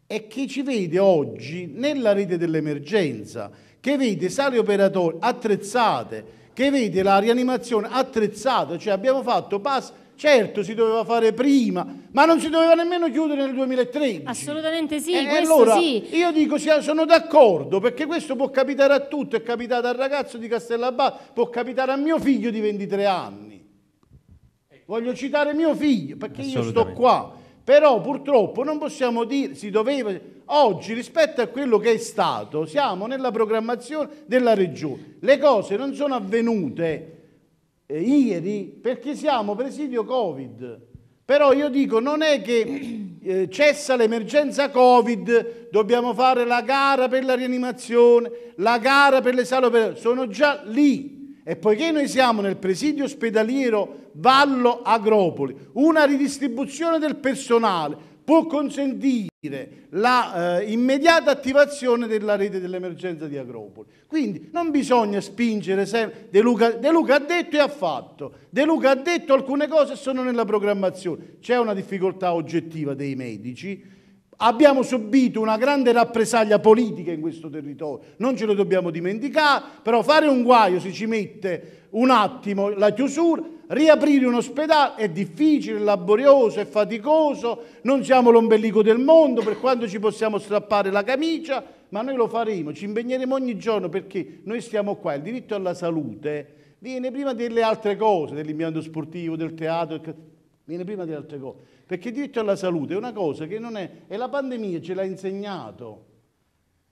e che ci vede oggi nella rete dell'emergenza, che vede sale operatorie attrezzate, che vede la rianimazione attrezzata, cioè abbiamo fatto passi Certo, si doveva fare prima, ma non si doveva nemmeno chiudere nel 2013. Assolutamente sì, e questo allora, sì. Io dico, sono d'accordo, perché questo può capitare a tutti, è capitato al ragazzo di Castellabà, può capitare a mio figlio di 23 anni. Voglio citare mio figlio, perché io sto qua. Però purtroppo non possiamo dire, si doveva, oggi rispetto a quello che è stato, siamo nella programmazione della regione. Le cose non sono avvenute eh, ieri perché siamo presidio Covid. Però io dico, non è che eh, cessa l'emergenza Covid, dobbiamo fare la gara per la rianimazione, la gara per le sale operative, sono già lì. E poiché noi siamo nel presidio ospedaliero Vallo Agropoli, una ridistribuzione del personale, può consentire l'immediata eh, attivazione della rete dell'emergenza di Agropoli. Quindi non bisogna spingere sempre. De Luca, de Luca ha detto e ha fatto. De Luca ha detto alcune cose sono nella programmazione. C'è una difficoltà oggettiva dei medici Abbiamo subito una grande rappresaglia politica in questo territorio, non ce lo dobbiamo dimenticare, però fare un guaio se ci mette un attimo la chiusura, riaprire un ospedale è difficile, laborioso, è faticoso, non siamo l'ombelico del mondo per quanto ci possiamo strappare la camicia, ma noi lo faremo, ci impegneremo ogni giorno perché noi stiamo qua, il diritto alla salute viene prima delle altre cose, dell'impianto sportivo, del teatro, ecco, viene prima delle altre cose, perché il diritto alla salute è una cosa che non è, e la pandemia ce l'ha insegnato,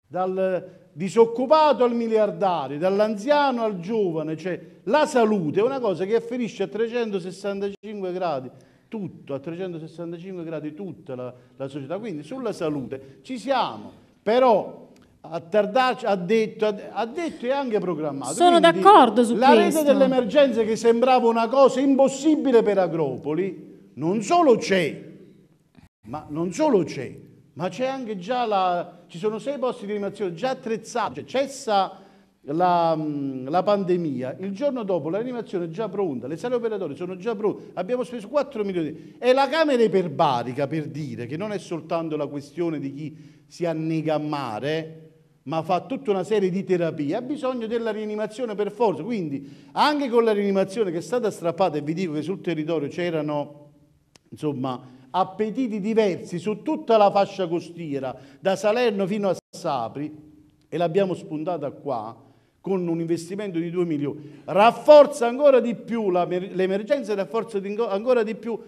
dal, disoccupato al miliardario, dall'anziano al giovane, cioè la salute è una cosa che afferisce a 365 gradi tutto, a 365 gradi tutta la, la società, quindi sulla salute ci siamo, però a ha detto, ha detto e anche programmato. Sono d'accordo su la questo. La rete delle emergenze che sembrava una cosa impossibile per Agropoli, non solo c'è, ma non solo c'è, ma c'è anche già la... ci sono sei posti di rianimazione già attrezzati, cioè cessa la, mm, la, pandemia, il giorno dopo la rianimazione è già pronta, le sale operatorie sono già pronte, abbiamo speso 4 milioni. È la camera iperbarica per dire che non è soltanto la questione di chi si annega a mare, ma fa tutta una serie di terapie, ha bisogno della rianimazione per forza. Quindi anche con la rianimazione che è stata strappata, e vi dico che sul territorio c'erano, insomma, appetiti diversi su tutta la fascia costiera, da Salerno fino a Sapri, e l'abbiamo spuntata qua, con un investimento di 2 milioni, rafforza ancora di più l'emergenza e rafforza ancora di più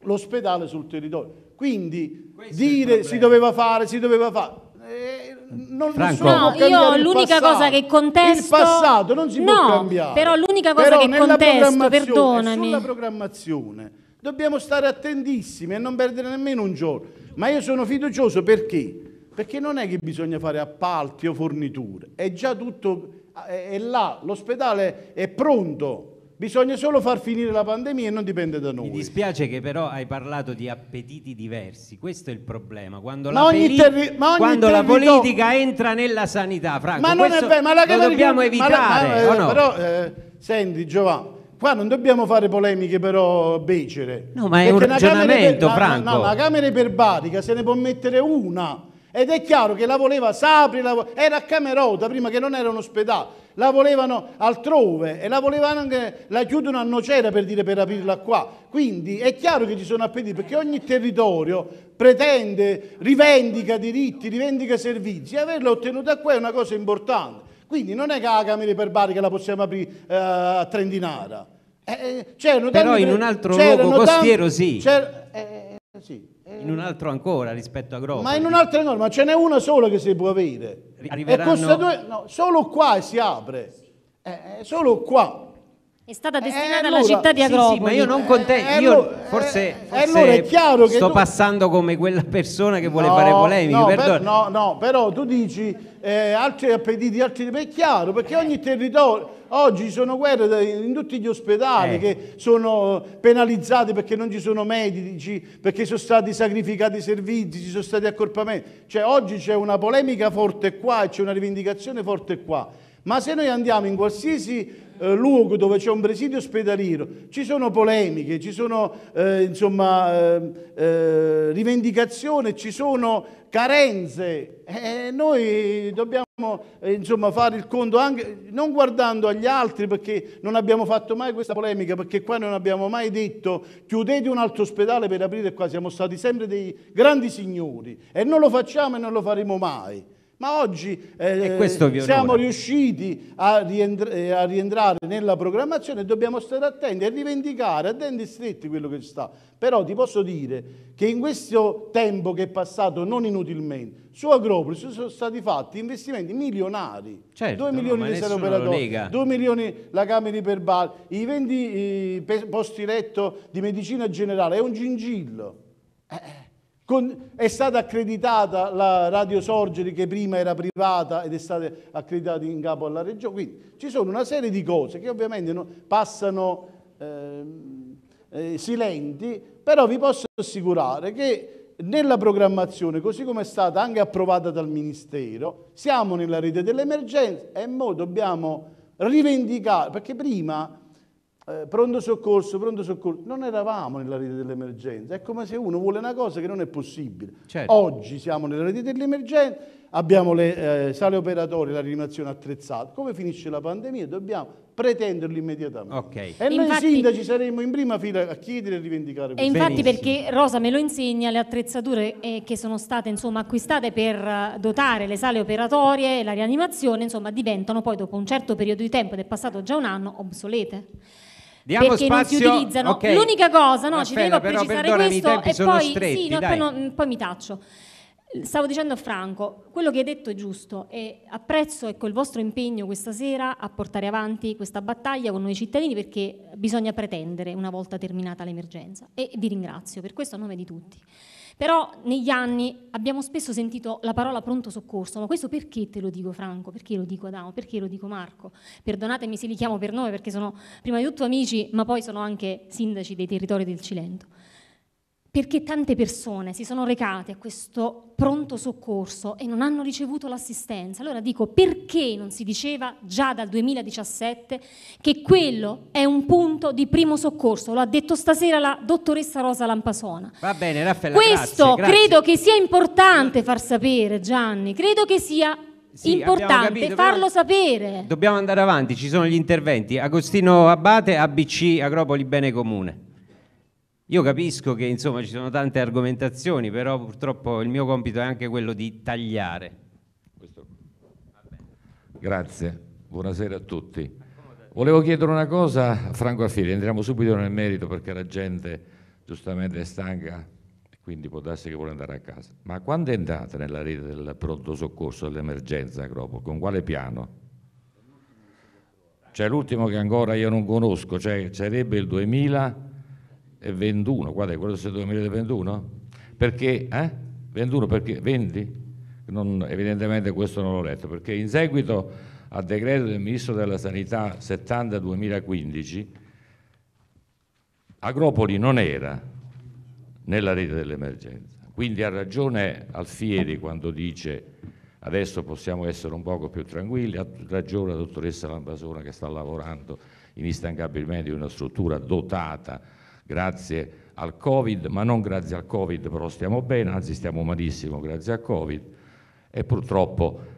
l'ospedale sul territorio. Quindi Questo dire si doveva fare, si doveva fare. Eh, non Franco. No, io l'unica cosa che contesto il passato non si no, può cambiare. Però l'unica cosa però che contesto, perdonami, sulla programmazione Dobbiamo stare attentissimi e non perdere nemmeno un giorno. Ma io sono fiducioso perché? Perché non è che bisogna fare appalti o forniture, è già tutto, eh, è là, l'ospedale è pronto. Bisogna solo far finire la pandemia e non dipende da noi. Mi dispiace che però hai parlato di appetiti diversi, questo è il problema. Quando, ma la, ogni terri- ma ogni quando la politica entra nella sanità, Franco, ma non è vero, ma la lo dobbiamo evitare. Ma la, ma, eh, no? Però, eh, senti Giovanni, Qua non dobbiamo fare polemiche però becere. No, ma è un ragionamento, per, Franco. No, no, la Camera iperbatica se ne può mettere una. Ed è chiaro che la voleva Sapri, la era a Camerota prima che non era un ospedale. La volevano altrove e la volevano anche, la chiudono a Nocera per dire per aprirla qua. Quindi è chiaro che ci sono appetiti perché ogni territorio pretende, rivendica diritti, rivendica servizi e averla ottenuta qua è una cosa importante. Quindi non è che la ah, camera che la possiamo aprire eh, a Trentinara. Eh, eh Però in un altro luogo costiero tanti, eh, eh, sì. Eh, sì in un altro ancora rispetto a Grosso. Ma in un altro no, ma ce n'è una sola che si può avere. Arriveranno... Due, no, solo qua si apre. solo qua. È stata destinata allora, alla città di Agropoli. Sì, sì, ma io non contento, io forse, forse allora sto tu... passando come quella persona che vuole no, fare polemica, No, per, no, no, però tu dici eh, altri appetiti, altri è chiaro, perché eh. ogni territorio, oggi ci sono guerre in tutti gli ospedali eh. che sono penalizzati perché non ci sono medici, perché sono stati sacrificati i servizi, ci sono stati accorpamenti, cioè oggi c'è una polemica forte qua e c'è una rivendicazione forte qua, ma se noi andiamo in qualsiasi eh, luogo dove c'è un presidio ospedaliero, ci sono polemiche, ci sono eh, insomma, eh, eh rivendicazioni, ci sono carenze. E eh, noi dobbiamo eh, insomma, fare il conto anche non guardando agli altri perché non abbiamo fatto mai questa polemica, perché qua non abbiamo mai detto chiudete un altro ospedale per aprire qua, siamo stati sempre dei grandi signori e non lo facciamo e non lo faremo mai. Ma oggi eh, siamo riusciti a, rientr- eh, a, rientrare nella programmazione e dobbiamo stare attenti a rivendicare a denti stretti quello che ci sta. Però ti posso dire che in questo tempo che è passato non inutilmente, su Agropolis sono stati fatti investimenti milionari. Certo, 2 milioni no, di seroperatori, 2 milioni la camera di iperbale, i 20 posti letto di medicina generale, è un gingillo. Eh. eh. Con, è stata accreditata la Radio Sorgeri che prima era privata ed è stata accreditata in capo alla Regione. Quindi ci sono una serie di cose che ovviamente non, passano eh, eh, silenti, però vi posso assicurare che nella programmazione, così come è stata anche approvata dal Ministero, siamo nella rete dell'emergenza e noi dobbiamo rivendicare, perché prima eh, pronto soccorso, pronto soccorso, non eravamo nella rete dell'emergenza, è come se uno vuole una cosa che non è possibile. Certo. Oggi siamo nella rete dell'emergenza, abbiamo le eh, sale operatorie, la rianimazione attrezzata, come finisce la pandemia dobbiamo pretenderlo immediatamente. Okay. E infatti, noi sindaci saremmo in prima fila a chiedere e rivendicare questo. E infatti Benissimo. perché Rosa me lo insegna, le attrezzature eh, che sono state insomma, acquistate per eh, dotare le sale operatorie e la rianimazione insomma, diventano poi dopo un certo periodo di tempo, ed è passato già un anno, obsolete. Diamo perché spazio... non si utilizzano. Okay. L'unica cosa, no, Raffaella, ci tenevo a però, precisare questo e poi, stretti, sì, no, poi, non, poi mi taccio. Stavo dicendo a Franco, quello che hai detto è giusto e apprezzo ecco, il vostro impegno questa sera a portare avanti questa battaglia con noi cittadini perché bisogna pretendere una volta terminata l'emergenza e vi ringrazio per questo a nome di tutti. Però negli anni abbiamo spesso sentito la parola pronto soccorso, ma questo perché te lo dico Franco, perché lo dico Adamo, perché lo dico Marco? Perdonatemi se li chiamo per nome perché sono prima di tutto amici, ma poi sono anche sindaci dei territori del Cilento perché tante persone si sono recate a questo pronto soccorso e non hanno ricevuto l'assistenza. Allora dico perché non si diceva già dal 2017 che quello è un punto di primo soccorso, lo ha detto stasera la dottoressa Rosa Lampasona. Va bene, Raffaella. Questo grazie, grazie. credo che sia importante far sapere Gianni, credo che sia sì, importante capito, farlo sapere. Dobbiamo andare avanti, ci sono gli interventi. Agostino Abate, ABC Agropoli Bene Comune. Io capisco che insomma ci sono tante argomentazioni, però purtroppo il mio compito è anche quello di tagliare. Grazie, buonasera a tutti. Volevo chiedere una cosa a Franco Affili, entriamo subito nel merito perché la gente giustamente è stanca e quindi può darsi che vuole andare a casa. Ma quando è entrata nella rete del pronto soccorso dell'emergenza Acropoli? Con quale piano? C'è l'ultimo che ancora io non conosco, cioè sarebbe il 2000 21, guarda, è quello del 2021? Perché, eh? 21 perché, 20? Non, evidentemente questo non l'ho letto, perché in seguito al decreto del Ministro della Sanità 70-2015, Agropoli non era nella rete dell'emergenza. Quindi ha ragione Alfieri quando dice adesso possiamo essere un poco più tranquilli, ha ragione la dottoressa Lambasona che sta lavorando instancabilmente in una struttura dotata grazie al Covid, ma non grazie al Covid però stiamo bene, anzi stiamo malissimo grazie al Covid e purtroppo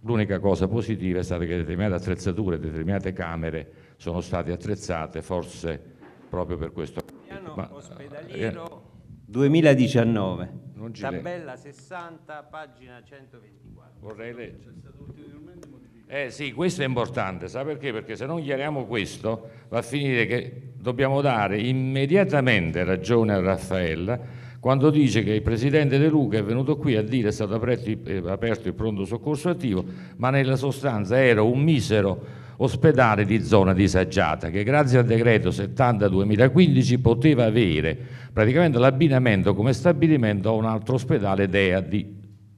l'unica cosa positiva è stata che determinate attrezzature, determinate camere sono state attrezzate forse proprio per questo. Piano ma, ospedaliero eh, 2019, tabella 60, pagina 124. Vorrei leggere. Eh sì, questo è importante, sa perché? Perché se non chiariamo questo va a finire che dobbiamo dare immediatamente ragione a Raffaella quando dice che il presidente De Luca è venuto qui a dire che è stato aperto il eh, pronto soccorso attivo, ma nella sostanza era un misero ospedale di zona disagiata che grazie al decreto 70-2015 poteva avere praticamente l'abbinamento come stabilimento a un altro ospedale DEA di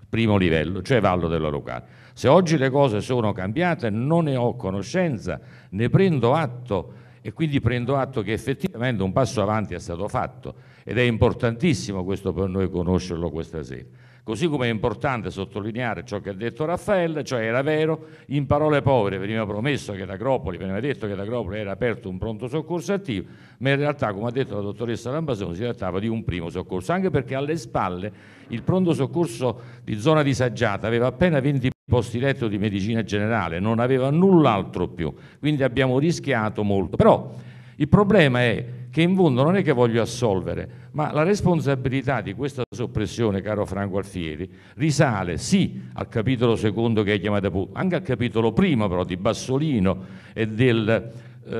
primo livello, cioè Vallo della Locale. Se oggi le cose sono cambiate non ne ho conoscenza, ne prendo atto e quindi prendo atto che effettivamente un passo avanti è stato fatto ed è importantissimo questo per noi conoscerlo questa sera. Così come è importante sottolineare ciò che ha detto Raffaele, cioè era vero, in parole povere veniva promesso che ad Agropoli, veniva detto che ad Agropoli era aperto un pronto soccorso attivo, ma in realtà, come ha detto la dottoressa Lambasoni, si trattava di un primo soccorso, anche perché alle spalle il pronto soccorso di zona disagiata aveva appena 20 posti letto di medicina generale, non aveva null'altro più, quindi abbiamo rischiato molto. Però il problema è che in fondo non è che voglio assolvere, ma la responsabilità di questa soppressione, caro Franco Alfieri, risale sì al capitolo secondo che hai chiamato, anche al capitolo primo però di Bassolino e del eh,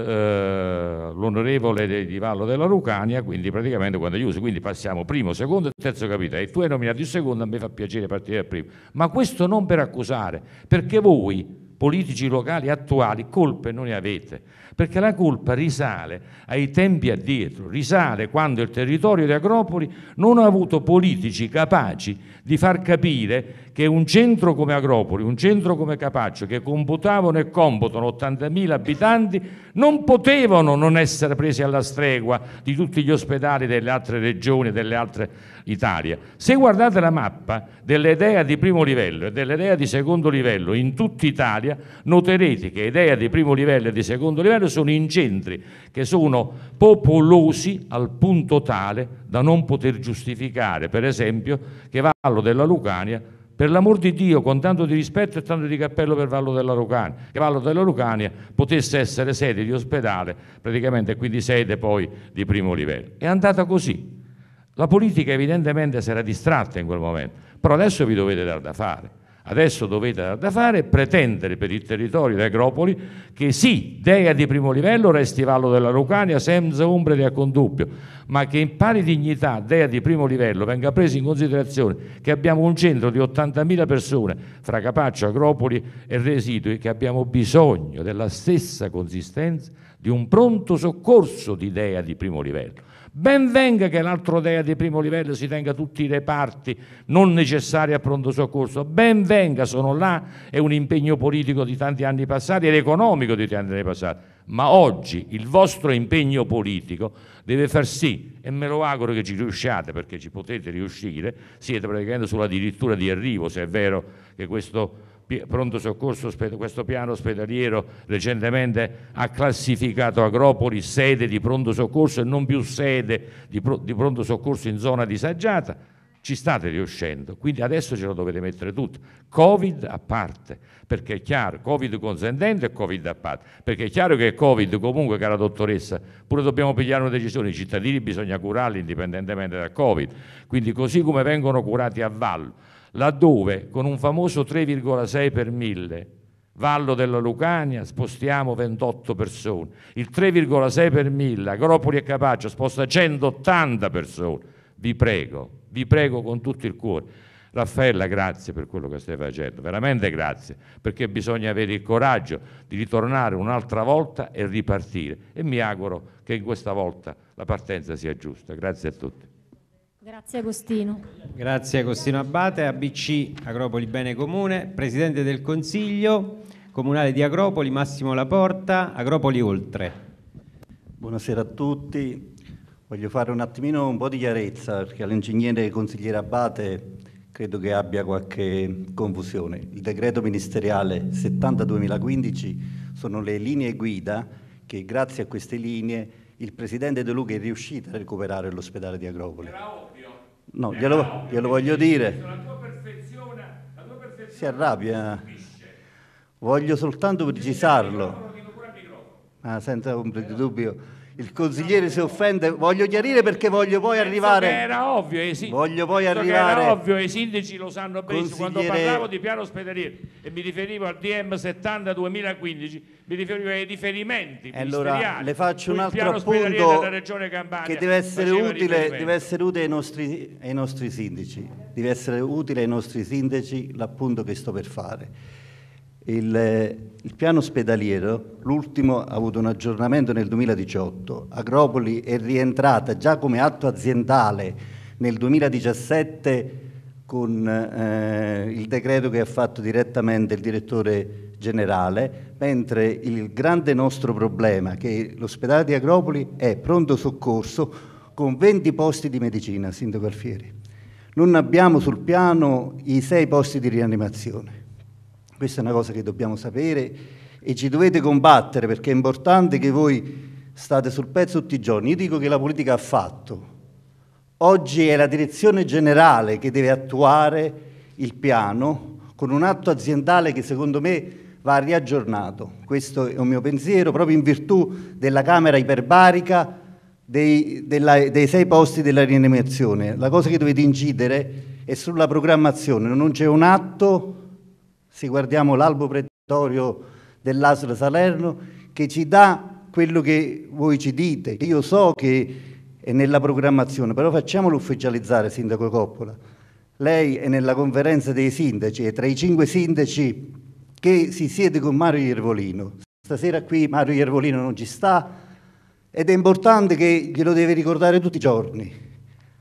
l'onorevole di Vallo della Lucania, quindi praticamente quando gli usi, quindi passiamo primo, secondo e terzo capitale, e tu hai nominato il secondo, a me fa piacere partire dal primo, ma questo non per accusare, perché voi politici locali attuali colpe non ne avete, perché la colpa risale ai tempi addietro, risale quando il territorio di Agropoli non ha avuto politici capaci di far capire che un centro come Agropoli, un centro come Capaccio, che computavano e computano 80.000 abitanti, non potevano non essere presi alla stregua di tutti gli ospedali delle altre regioni, delle altre Italie. Se guardate la mappa dell'idea di primo livello e dell'idea di secondo livello in tutta Italia, noterete che idea di primo livello e di secondo livello sono in centri che sono popolosi al punto tale da non poter giustificare, per esempio, che Vallo della Lucania per l'amor di Dio, con tanto di rispetto e tanto di cappello per Vallo della Lucania, che Vallo della Lucania potesse essere sede di ospedale, praticamente quindi sede poi di primo livello. È andata così. La politica evidentemente si era distratta in quel momento, però adesso vi dovete dare da fare. Adesso dovete da fare pretendere per il territorio di Agropoli che sì, Dea di primo livello resti Vallo della Lucania senza ombre di dubbio, ma che in pari dignità Dea di primo livello venga presa in considerazione che abbiamo un centro di 80.000 persone fra Capaccio, Agropoli e residui che abbiamo bisogno della stessa consistenza di un pronto soccorso di Dea di primo livello Ben venga che l'altro DEA di primo livello si tenga tutti i reparti non necessari a pronto soccorso, ben venga, sono là, è un impegno politico di tanti anni passati ed economico di tanti anni passati, ma oggi il vostro impegno politico deve far sì, e me lo auguro che ci riusciate perché ci potete riuscire, siete praticamente sulla dirittura di arrivo, se è vero che questo pronto soccorso, questo piano ospedaliero recentemente ha classificato Agropoli sede di pronto soccorso e non più sede di, pronto soccorso in zona disagiata, ci state riuscendo, quindi adesso ce lo dovete mettere tutto, Covid a parte, perché è chiaro, Covid consentente e Covid a parte, perché è chiaro che Covid comunque, cara dottoressa, pure dobbiamo pigliare una decisione, i cittadini bisogna curarli indipendentemente dal Covid, quindi così come vengono curati a vallo, laddove con un famoso 3,6 per mille Vallo della Lucania spostiamo 28 persone, il 3,6 per mille, Agropoli e Capaccio sposta 180 persone. Vi prego, vi prego con tutto il cuore. Raffaella, grazie per quello che stai facendo, veramente grazie, perché bisogna avere il coraggio di ritornare un'altra volta e ripartire. E mi auguro che in questa volta la partenza sia giusta. Grazie a tutti. Grazie Agostino. Grazie Agostino Abate, ABC Agropoli Bene Comune, Presidente del Consiglio Comunale di Agropoli Massimo Laporta, Agropoli Oltre. Buonasera a tutti, voglio fare un attimino un po' di chiarezza perché all'ingegnere consigliere Abate credo che abbia qualche confusione. Il decreto ministeriale 70-2015 sono le linee guida che grazie a queste linee il presidente De Luca è riuscito a recuperare l'ospedale di Agropoli. Bravo. No, glielo, no, glielo voglio dire. La tua perfezione, la tua perfezione si arrabbia. Voglio soltanto precisarlo. Ah, senza ombra di dubbio il consigliere si offende, voglio chiarire perché voglio poi arrivare. Era ovvio, i eh, sindaci, voglio poi arrivare. Era ovvio, eh, i sindaci lo sanno benissimo. Consigliere... Quando parlavo di piano ospedaliero e mi riferivo al DM 70 2015, mi riferivo ai riferimenti. Allora le faccio un altro appunto che deve essere, utile, deve essere utile ai nostri, ai nostri sindaci. Deve essere utile ai nostri sindaci l'appunto che sto per fare il, eh, il, piano ospedaliero, l'ultimo, ha avuto un aggiornamento nel 2018. Agropoli è rientrata già come atto aziendale nel 2017 con eh, il decreto che ha fatto direttamente il direttore generale, mentre il grande nostro problema, che l'ospedale di Agropoli, è pronto soccorso con 20 posti di medicina, Sindaco Alfieri. Non abbiamo sul piano i 6 posti di rianimazione questa è una cosa che dobbiamo sapere e ci dovete combattere perché è importante che voi state sul pezzo tutti i giorni. Io dico che la politica ha fatto. Oggi è la direzione generale che deve attuare il piano con un atto aziendale che secondo me va riaggiornato. Questo è un mio pensiero, proprio in virtù della Camera iperbarica dei, della, dei sei posti della rianimazione. La cosa che dovete incidere è sulla programmazione, non c'è un atto se guardiamo l'albo pretorio dell'Asla Salerno, che ci dà quello che voi ci dite. Io so che è nella programmazione, però facciamolo ufficializzare, Sindaco Coppola. Lei è nella conferenza dei sindaci, è tra i cinque sindaci che si siede con Mario Iervolino. Stasera qui Mario Iervolino non ci sta ed è importante che glielo deve ricordare tutti i giorni.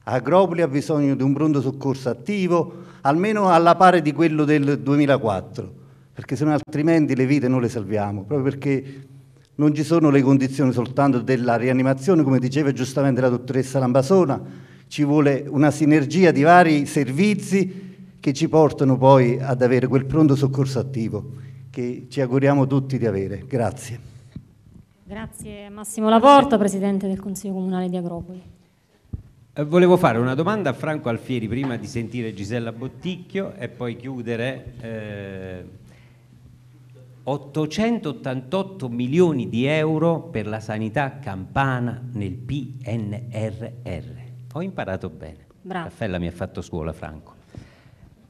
Agropoli ha bisogno di un pronto soccorso attivo, almeno alla pari di quello del 2004, perché se no altrimenti le vite non le salviamo, proprio perché non ci sono le condizioni soltanto della rianimazione, come diceva giustamente la dottoressa Lambasona, ci vuole una sinergia di vari servizi che ci portano poi ad avere quel pronto soccorso attivo che ci auguriamo tutti di avere. Grazie. Grazie Massimo Laporta, Presidente del Consiglio Comunale di Agropoli. Eh, volevo fare una domanda a Franco Alfieri prima di sentire Gisella Botticchio e poi chiudere. Eh, 888 milioni di euro per la sanità campana nel PNRR. Ho imparato bene. Bravo. Raffaella mi ha fatto scuola, Franco.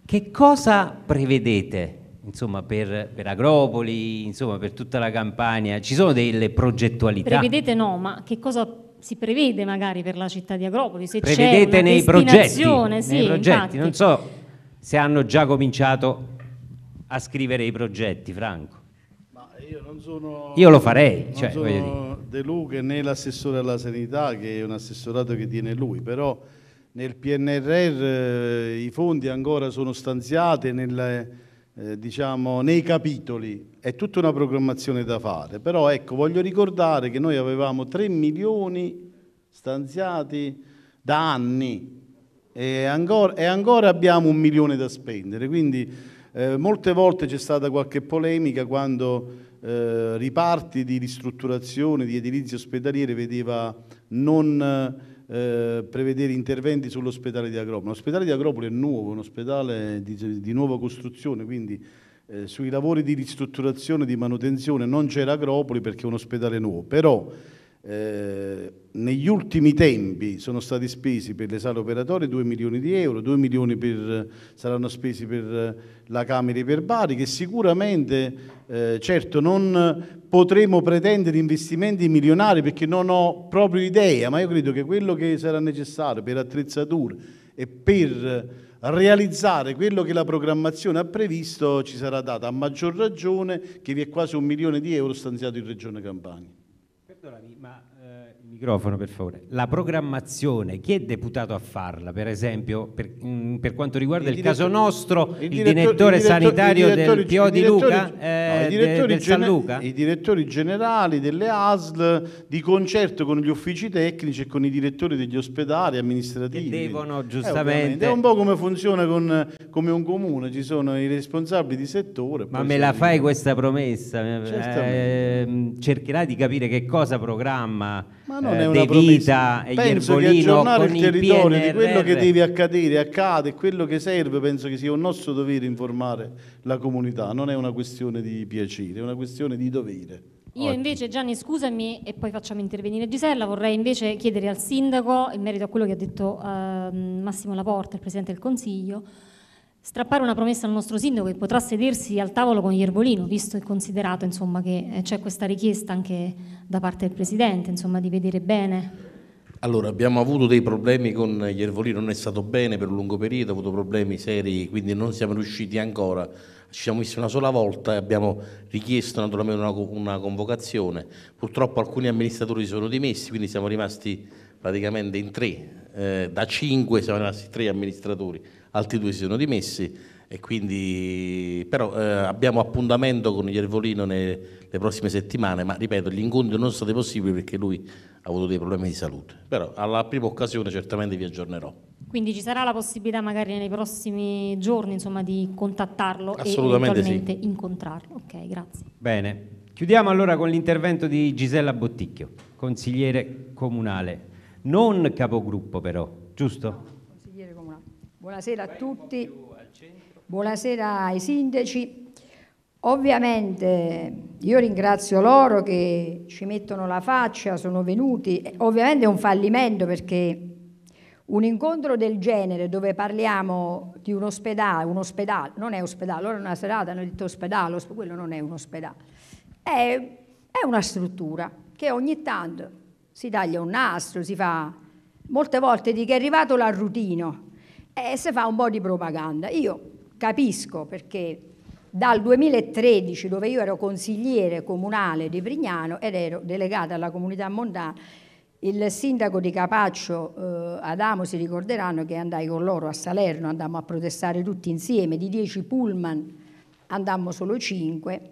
Che cosa prevedete insomma, per, per, Agropoli, insomma, per tutta la campagna? Ci sono delle progettualità? Prevedete no, ma che cosa si prevede magari per la città di Agropoli, se Prevedete c'è nei progetti, sì, nei progetti. non so se hanno già cominciato a scrivere i progetti, Franco. Io, non sono, io lo farei. Non cioè, sono De Luca né l'assessore alla sanità, che è un assessorato che tiene lui, però nel PNRR eh, i fondi ancora sono stanziati nel, eh, diciamo, nei capitoli è tutta una programmazione da fare, però ecco, voglio ricordare che noi avevamo 3 milioni stanziati da anni e ancora, e ancora abbiamo un milione da spendere, quindi eh, molte volte c'è stata qualche polemica quando eh, riparti di ristrutturazione di edilizia ospedaliere vedeva non eh, prevedere interventi sull'ospedale di Agropoli. L'ospedale di Agropoli è nuovo, è un ospedale di, di nuova costruzione, quindi eh, sui lavori di ristrutturazione e di manutenzione non c'era Agropoli perché è un ospedale nuovo, però eh, negli ultimi tempi sono stati spesi per le sale operatorie 2 milioni di euro, 2 milioni per, saranno spesi per eh, la Camera e che sicuramente, eh, certo, non potremo pretendere investimenti milionari perché non ho proprio idea, ma io credo che quello che sarà necessario per attrezzature e per realizzare quello che la programmazione ha previsto ci sarà data, a maggior ragione che vi è quasi un milione di euro stanziato in Regione Campania. Perdonami, ma Microfono per favore. La programmazione, chi è deputato a farla? Per esempio, per, mh, per quanto riguarda il, il caso nostro, il, direttore sanitario del Pio di Luca, eh, no, de, ah, I direttori generali delle ASL di concerto con gli uffici tecnici e con i direttori degli ospedali amministrativi. Che devono eh, giustamente... Eh, è un po' come funziona con, come un comune, ci sono i responsabili di settore. Ma me la fai questa promessa? Eh, ehm, cercherà di capire che cosa programma. Ma no, eh, non eh, De Vita e penso che aggiornare il territorio il di quello che deve accadere, accade, quello che serve, penso che sia un nostro dovere informare la comunità, non è una questione di piacere, è una questione di dovere. Io invece, Gianni, scusami e poi facciamo intervenire Gisella, vorrei invece chiedere al Sindaco, in merito a quello che ha detto eh, Massimo Laporta, il Presidente del Consiglio, strappare una promessa al nostro sindaco che potrà sedersi al tavolo con Iervolino, visto e considerato insomma, che eh, c'è questa richiesta anche da parte del Presidente insomma, di vedere bene. Allora, abbiamo avuto dei problemi con Iervolino, non è stato bene per un lungo periodo, ha avuto problemi seri, quindi non siamo riusciti ancora. Ci siamo visti una sola volta e abbiamo richiesto naturalmente una, una convocazione. Purtroppo alcuni amministratori si sono dimessi, quindi siamo rimasti praticamente in tre, eh, da cinque siamo rimasti tre amministratori altri due si sono dimessi e quindi però eh, abbiamo appuntamento con Iervolino nelle, prossime settimane, ma ripeto, gli incontri non sono stati possibili perché lui ha avuto dei problemi di salute. Però alla prima occasione certamente vi aggiornerò. Quindi ci sarà la possibilità magari nei prossimi giorni insomma, di contattarlo e eventualmente sì. incontrarlo. Ok, grazie. Bene, chiudiamo allora con l'intervento di Gisella Botticchio, consigliere comunale, non capogruppo però, giusto? Buonasera a tutti, buonasera ai sindaci. Ovviamente io ringrazio loro che ci mettono la faccia, sono venuti. Ovviamente è un fallimento perché un incontro del genere dove parliamo di un ospedale, un ospedale, non è ospedale, loro una serata hanno detto ospedale, quello non è un ospedale, è, è una struttura che ogni tanto si taglia un nastro, si fa... Molte volte dico è arrivato l'arrutino, e si fa un po' di propaganda. Io capisco perché dal 2013, dove io ero consigliere comunale di Prignano ed ero delegata alla comunità mondana, il sindaco di Capaccio, eh, Adamo, si ricorderanno che andai con loro a Salerno, andammo a protestare tutti insieme, di 10 pullman andammo solo 5.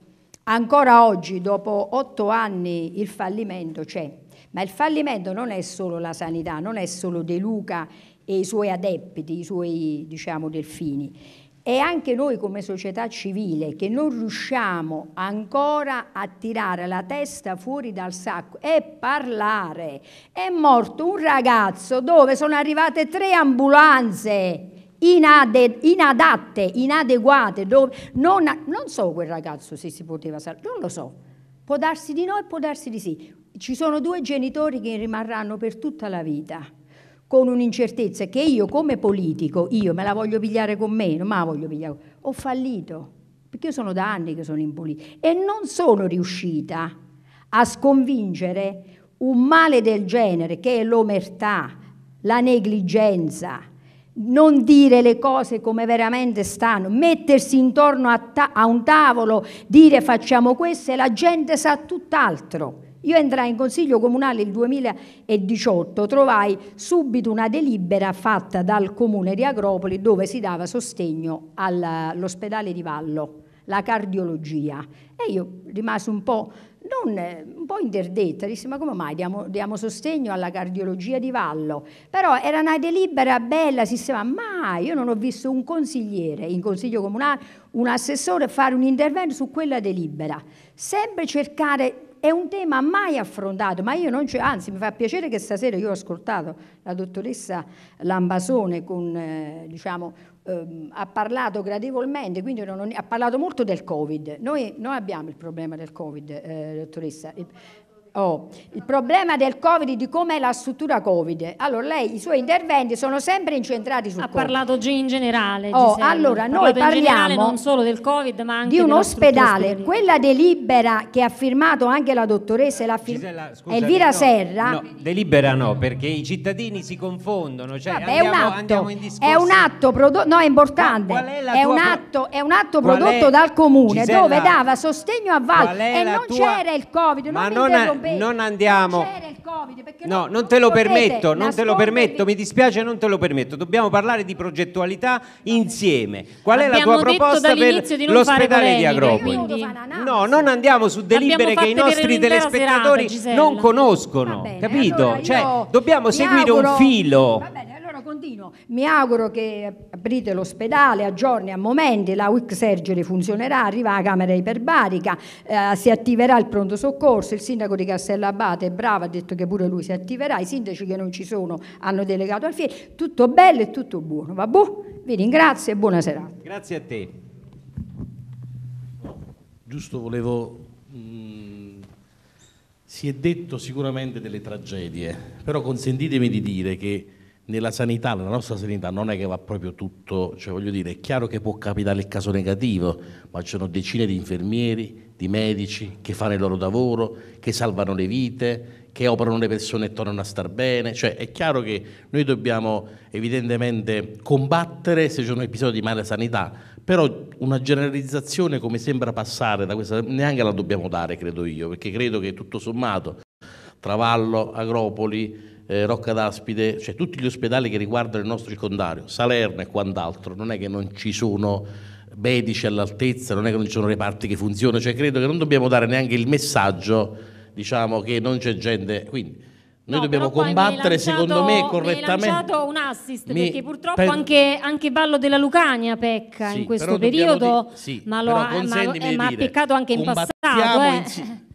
Ancora oggi, dopo 8 anni, il fallimento c'è. Ma il fallimento non è solo la sanità, non è solo De Luca e i suoi adepti, i suoi diciamo, delfini. E anche noi come società civile che non riusciamo ancora a tirare la testa fuori dal sacco e parlare. È morto un ragazzo dove sono arrivate tre ambulanze inade, inadatte, inadeguate, dove non, non so quel ragazzo se si poteva salvare, non lo so. Può darsi di no e può darsi di sì. Ci sono due genitori che rimarranno per tutta la vita con un'incertezza che io come politico, io me la voglio pigliare con me, non me la voglio pigliare, ho fallito, perché io sono da anni che sono in politica e non sono riuscita a sconvincere un male del genere che è l'omertà, la negligenza, non dire le cose come veramente stanno, mettersi intorno a, ta- a un tavolo, dire facciamo questo e la gente sa tutt'altro. Io entrai in Consiglio Comunale il 2018, trovai subito una delibera fatta dal Comune di Agropoli dove si dava sostegno all'ospedale di Vallo, la cardiologia. E io rimasi un po' non, un po' interdetta, disse ma come mai diamo, diamo, sostegno alla cardiologia di Vallo? Però era una delibera bella, si diceva mai, io non ho visto un consigliere in consiglio comunale, un assessore fare un intervento su quella delibera, sempre cercare è un tema mai affrontato, ma io non c'è, anzi mi fa piacere che stasera io ho ascoltato la dottoressa Lambasone con, eh, diciamo, ehm, ha parlato gradevolmente, quindi non, ha parlato molto del Covid. Noi, noi abbiamo il problema del Covid, eh, dottoressa, Oh, il problema del Covid, di com'è la struttura Covid. Allora, lei, i suoi interventi sono sempre incentrati sul ha Covid. Oh, ha parlato in generale. Oh, allora, noi parliamo non solo del Covid, ma anche di un ospedale. Quella delibera che ha firmato anche la dottoressa la fir- Gisella, eh, scusami, Elvira no, Serra. No, delibera no, perché i cittadini si confondono. Cioè Vabbè, andiamo, è, un atto, è un atto, prodotto, no, è importante. È, è, un atto, è, un atto, prodotto dal comune Gisella, dove dava sostegno a Val e non tua... c'era il Covid. Non ma mi non non andiamo. c'era il Covid perché No, non, non te lo permetto, non te lo permetto, mi dispiace, non te lo permetto. Dobbiamo parlare di progettualità insieme. Qual è la tua proposta per l'ospedale di Agropoli? quindi- No, non andiamo su delibere che i nostri telespettatori serata, non conoscono, bene, capito? allora Cioè, dobbiamo mi seguire un filo. Va bene, continuo. Mi auguro che aprite l'ospedale a giorni, a momenti, la WIC Surgery funzionerà, arriva la camera iperbarica, eh, si attiverà il pronto soccorso, il sindaco di Castellabate è bravo, ha detto che pure lui si attiverà, i sindaci che non ci sono hanno delegato al FIE, tutto bello e tutto buono, va buono? Vi ringrazio e buona serata. Grazie a te. Giusto volevo... Mh, si è detto sicuramente delle tragedie, però consentitemi di dire che nella sanità, nella nostra sanità non è che va proprio tutto, cioè voglio dire, è chiaro che può capitare il caso negativo, ma ci sono decine di infermieri, di medici che fanno il loro lavoro, che salvano le vite, che operano le persone e tornano a star bene, cioè è chiaro che noi dobbiamo evidentemente combattere se c'è un episodio di mala sanità, però una generalizzazione come sembra passare da questa neanche la dobbiamo dare, credo io, perché credo che tutto sommato Travallo, Agropoli, eh, Rocca d'Aspide, cioè tutti gli ospedali che riguardano il nostro circondario, Salerno e quant'altro, non è che non ci sono medici all'altezza, non è che non ci sono reparti che funzionano, cioè credo che non dobbiamo dare neanche il messaggio, diciamo, che non c'è gente, quindi noi no, dobbiamo combattere lanciato, secondo me correttamente. Mi hai lanciato un assist mi... perché purtroppo per... anche, anche Ballo della Lucania pecca sì, in questo periodo, di... sì, ma lo ha, ma, eh, ma ha peccato anche in passato. Eh. In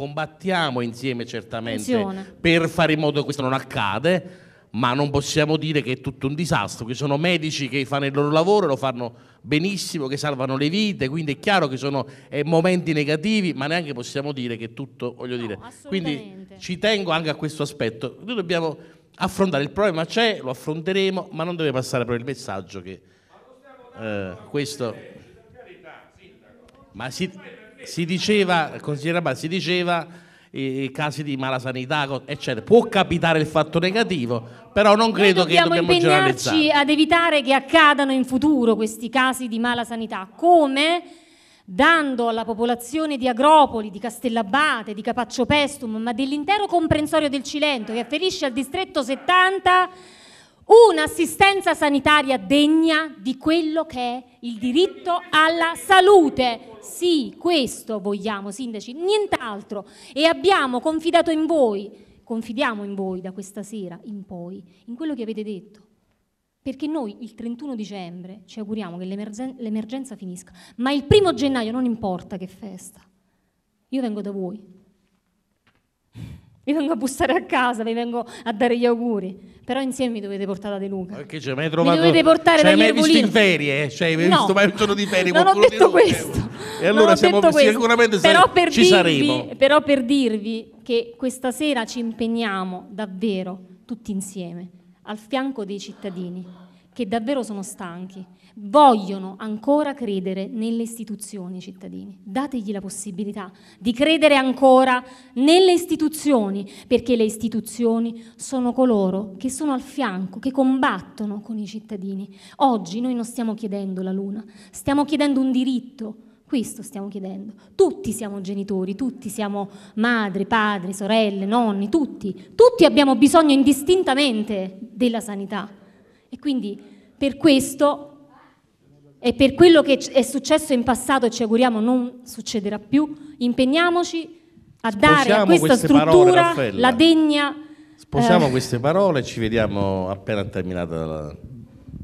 combattiamo insieme certamente Attenzione. per fare in modo che questo non accade, ma non possiamo dire che è tutto un disastro, ci sono medici che fanno il loro lavoro, lo fanno benissimo, che salvano le vite, quindi è chiaro che sono eh, momenti negativi, ma neanche possiamo dire che è tutto, voglio no, Quindi ci tengo anche a questo aspetto. Noi dobbiamo affrontare il problema, c'è, lo affronteremo, ma non deve passare per il messaggio che eh, questo... Ma si si diceva, consigliere Abba, si diceva eh, casi di malasanità, eccetera. Può capitare il fatto negativo, però non credo Noi dobbiamo che dobbiamo impegnarci ad evitare che accadano in futuro questi casi di mala sanità. come dando alla popolazione di Agropoli, di Castellabate, di Capaccio Pestum, ma dell'intero comprensorio del Cilento che afferisce al distretto 70 un'assistenza sanitaria degna di quello che è il diritto alla salute. Sì, questo vogliamo, sindaci, nient'altro. E abbiamo confidato in voi, confidiamo in voi da questa sera in poi, in quello che avete detto. Perché noi il 31 dicembre ci auguriamo che l'emergenza finisca, ma il primo gennaio non importa che festa. Io vengo da voi. Vi vengo a bussare a casa, vi vengo a dare gli auguri. Però insieme mi dovete portare da De Luca. Perché ci mai trovato? Mi dovete portare cioè, da mai visto in ferie? Eh? Cioè, hai no. visto mai un giorno di ferie? Non ho detto questo. E allora siamo, questo. sicuramente però per ci dirvi, saremo. Però per dirvi che questa sera ci impegniamo davvero tutti insieme al fianco dei cittadini che davvero sono stanchi vogliono ancora credere nelle istituzioni, i cittadini. Dategli la possibilità di credere ancora nelle istituzioni, perché le istituzioni sono coloro che sono al fianco, che combattono con i cittadini. Oggi noi non stiamo chiedendo la luna, stiamo chiedendo un diritto. Questo stiamo chiedendo. Tutti siamo genitori, tutti siamo madri, padri, sorelle, nonni, tutti. Tutti abbiamo bisogno indistintamente della sanità. E quindi per questo e per quello che è successo in passato e ci auguriamo non succederà più, impegniamoci a dare Sposiamo a questa struttura parole, la degna... Sposiamo eh... queste parole e ci vediamo appena terminata la,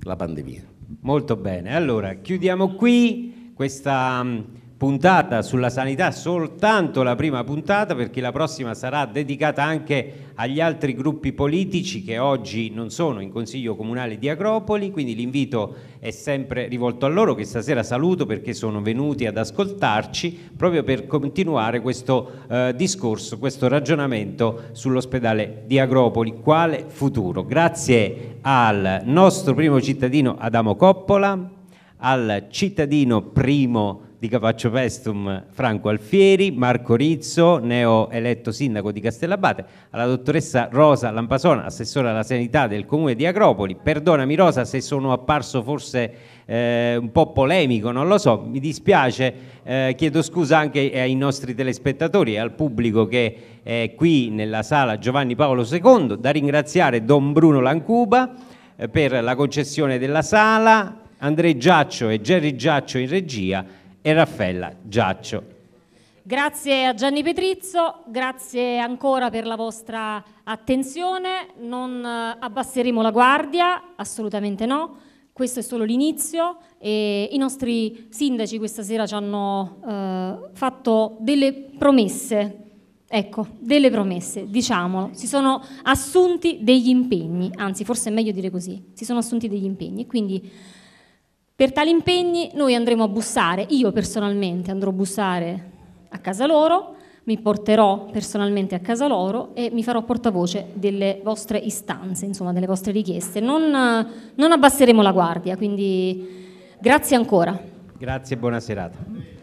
la pandemia. Molto bene, allora chiudiamo qui questa mm, puntata sulla sanità, soltanto la prima puntata perché la prossima sarà dedicata anche agli altri gruppi politici che oggi non sono in Consiglio Comunale di Agropoli, quindi l'invito è sempre rivolto a loro che stasera saluto perché sono venuti ad ascoltarci proprio per continuare questo eh, discorso, questo ragionamento sull'ospedale di Agropoli, quale futuro. Grazie al nostro primo cittadino Adamo Coppola, al cittadino primo di Capaccio Pestum Franco Alfieri, Marco Rizzo, neo eletto sindaco di Castellabate, alla dottoressa Rosa Lampasona, assessora alla sanità del comune di Agropoli. Perdonami Rosa se sono apparso forse eh, un po' polemico, non lo so, mi dispiace, eh, chiedo scusa anche ai nostri telespettatori e al pubblico che è qui nella sala Giovanni Paolo II, da ringraziare Don Bruno Lancuba eh, per la concessione della sala, Andrei Giaccio e Gerry Giaccio in regia e Raffaella Giaccio. Grazie a Gianni Petrizzo, grazie ancora per la vostra attenzione, non eh, abbasseremo la guardia, assolutamente no, questo è solo l'inizio e i nostri sindaci questa sera ci hanno eh, fatto delle promesse, ecco, delle promesse, diciamolo, si sono assunti degli impegni, anzi forse è meglio dire così, si sono assunti degli impegni, quindi per tali impegni noi andremo a bussare, io personalmente andrò a bussare a casa loro, mi porterò personalmente a casa loro e mi farò portavoce delle vostre istanze, insomma delle vostre richieste. Non, non abbasseremo la guardia, quindi grazie ancora. Grazie e buona serata.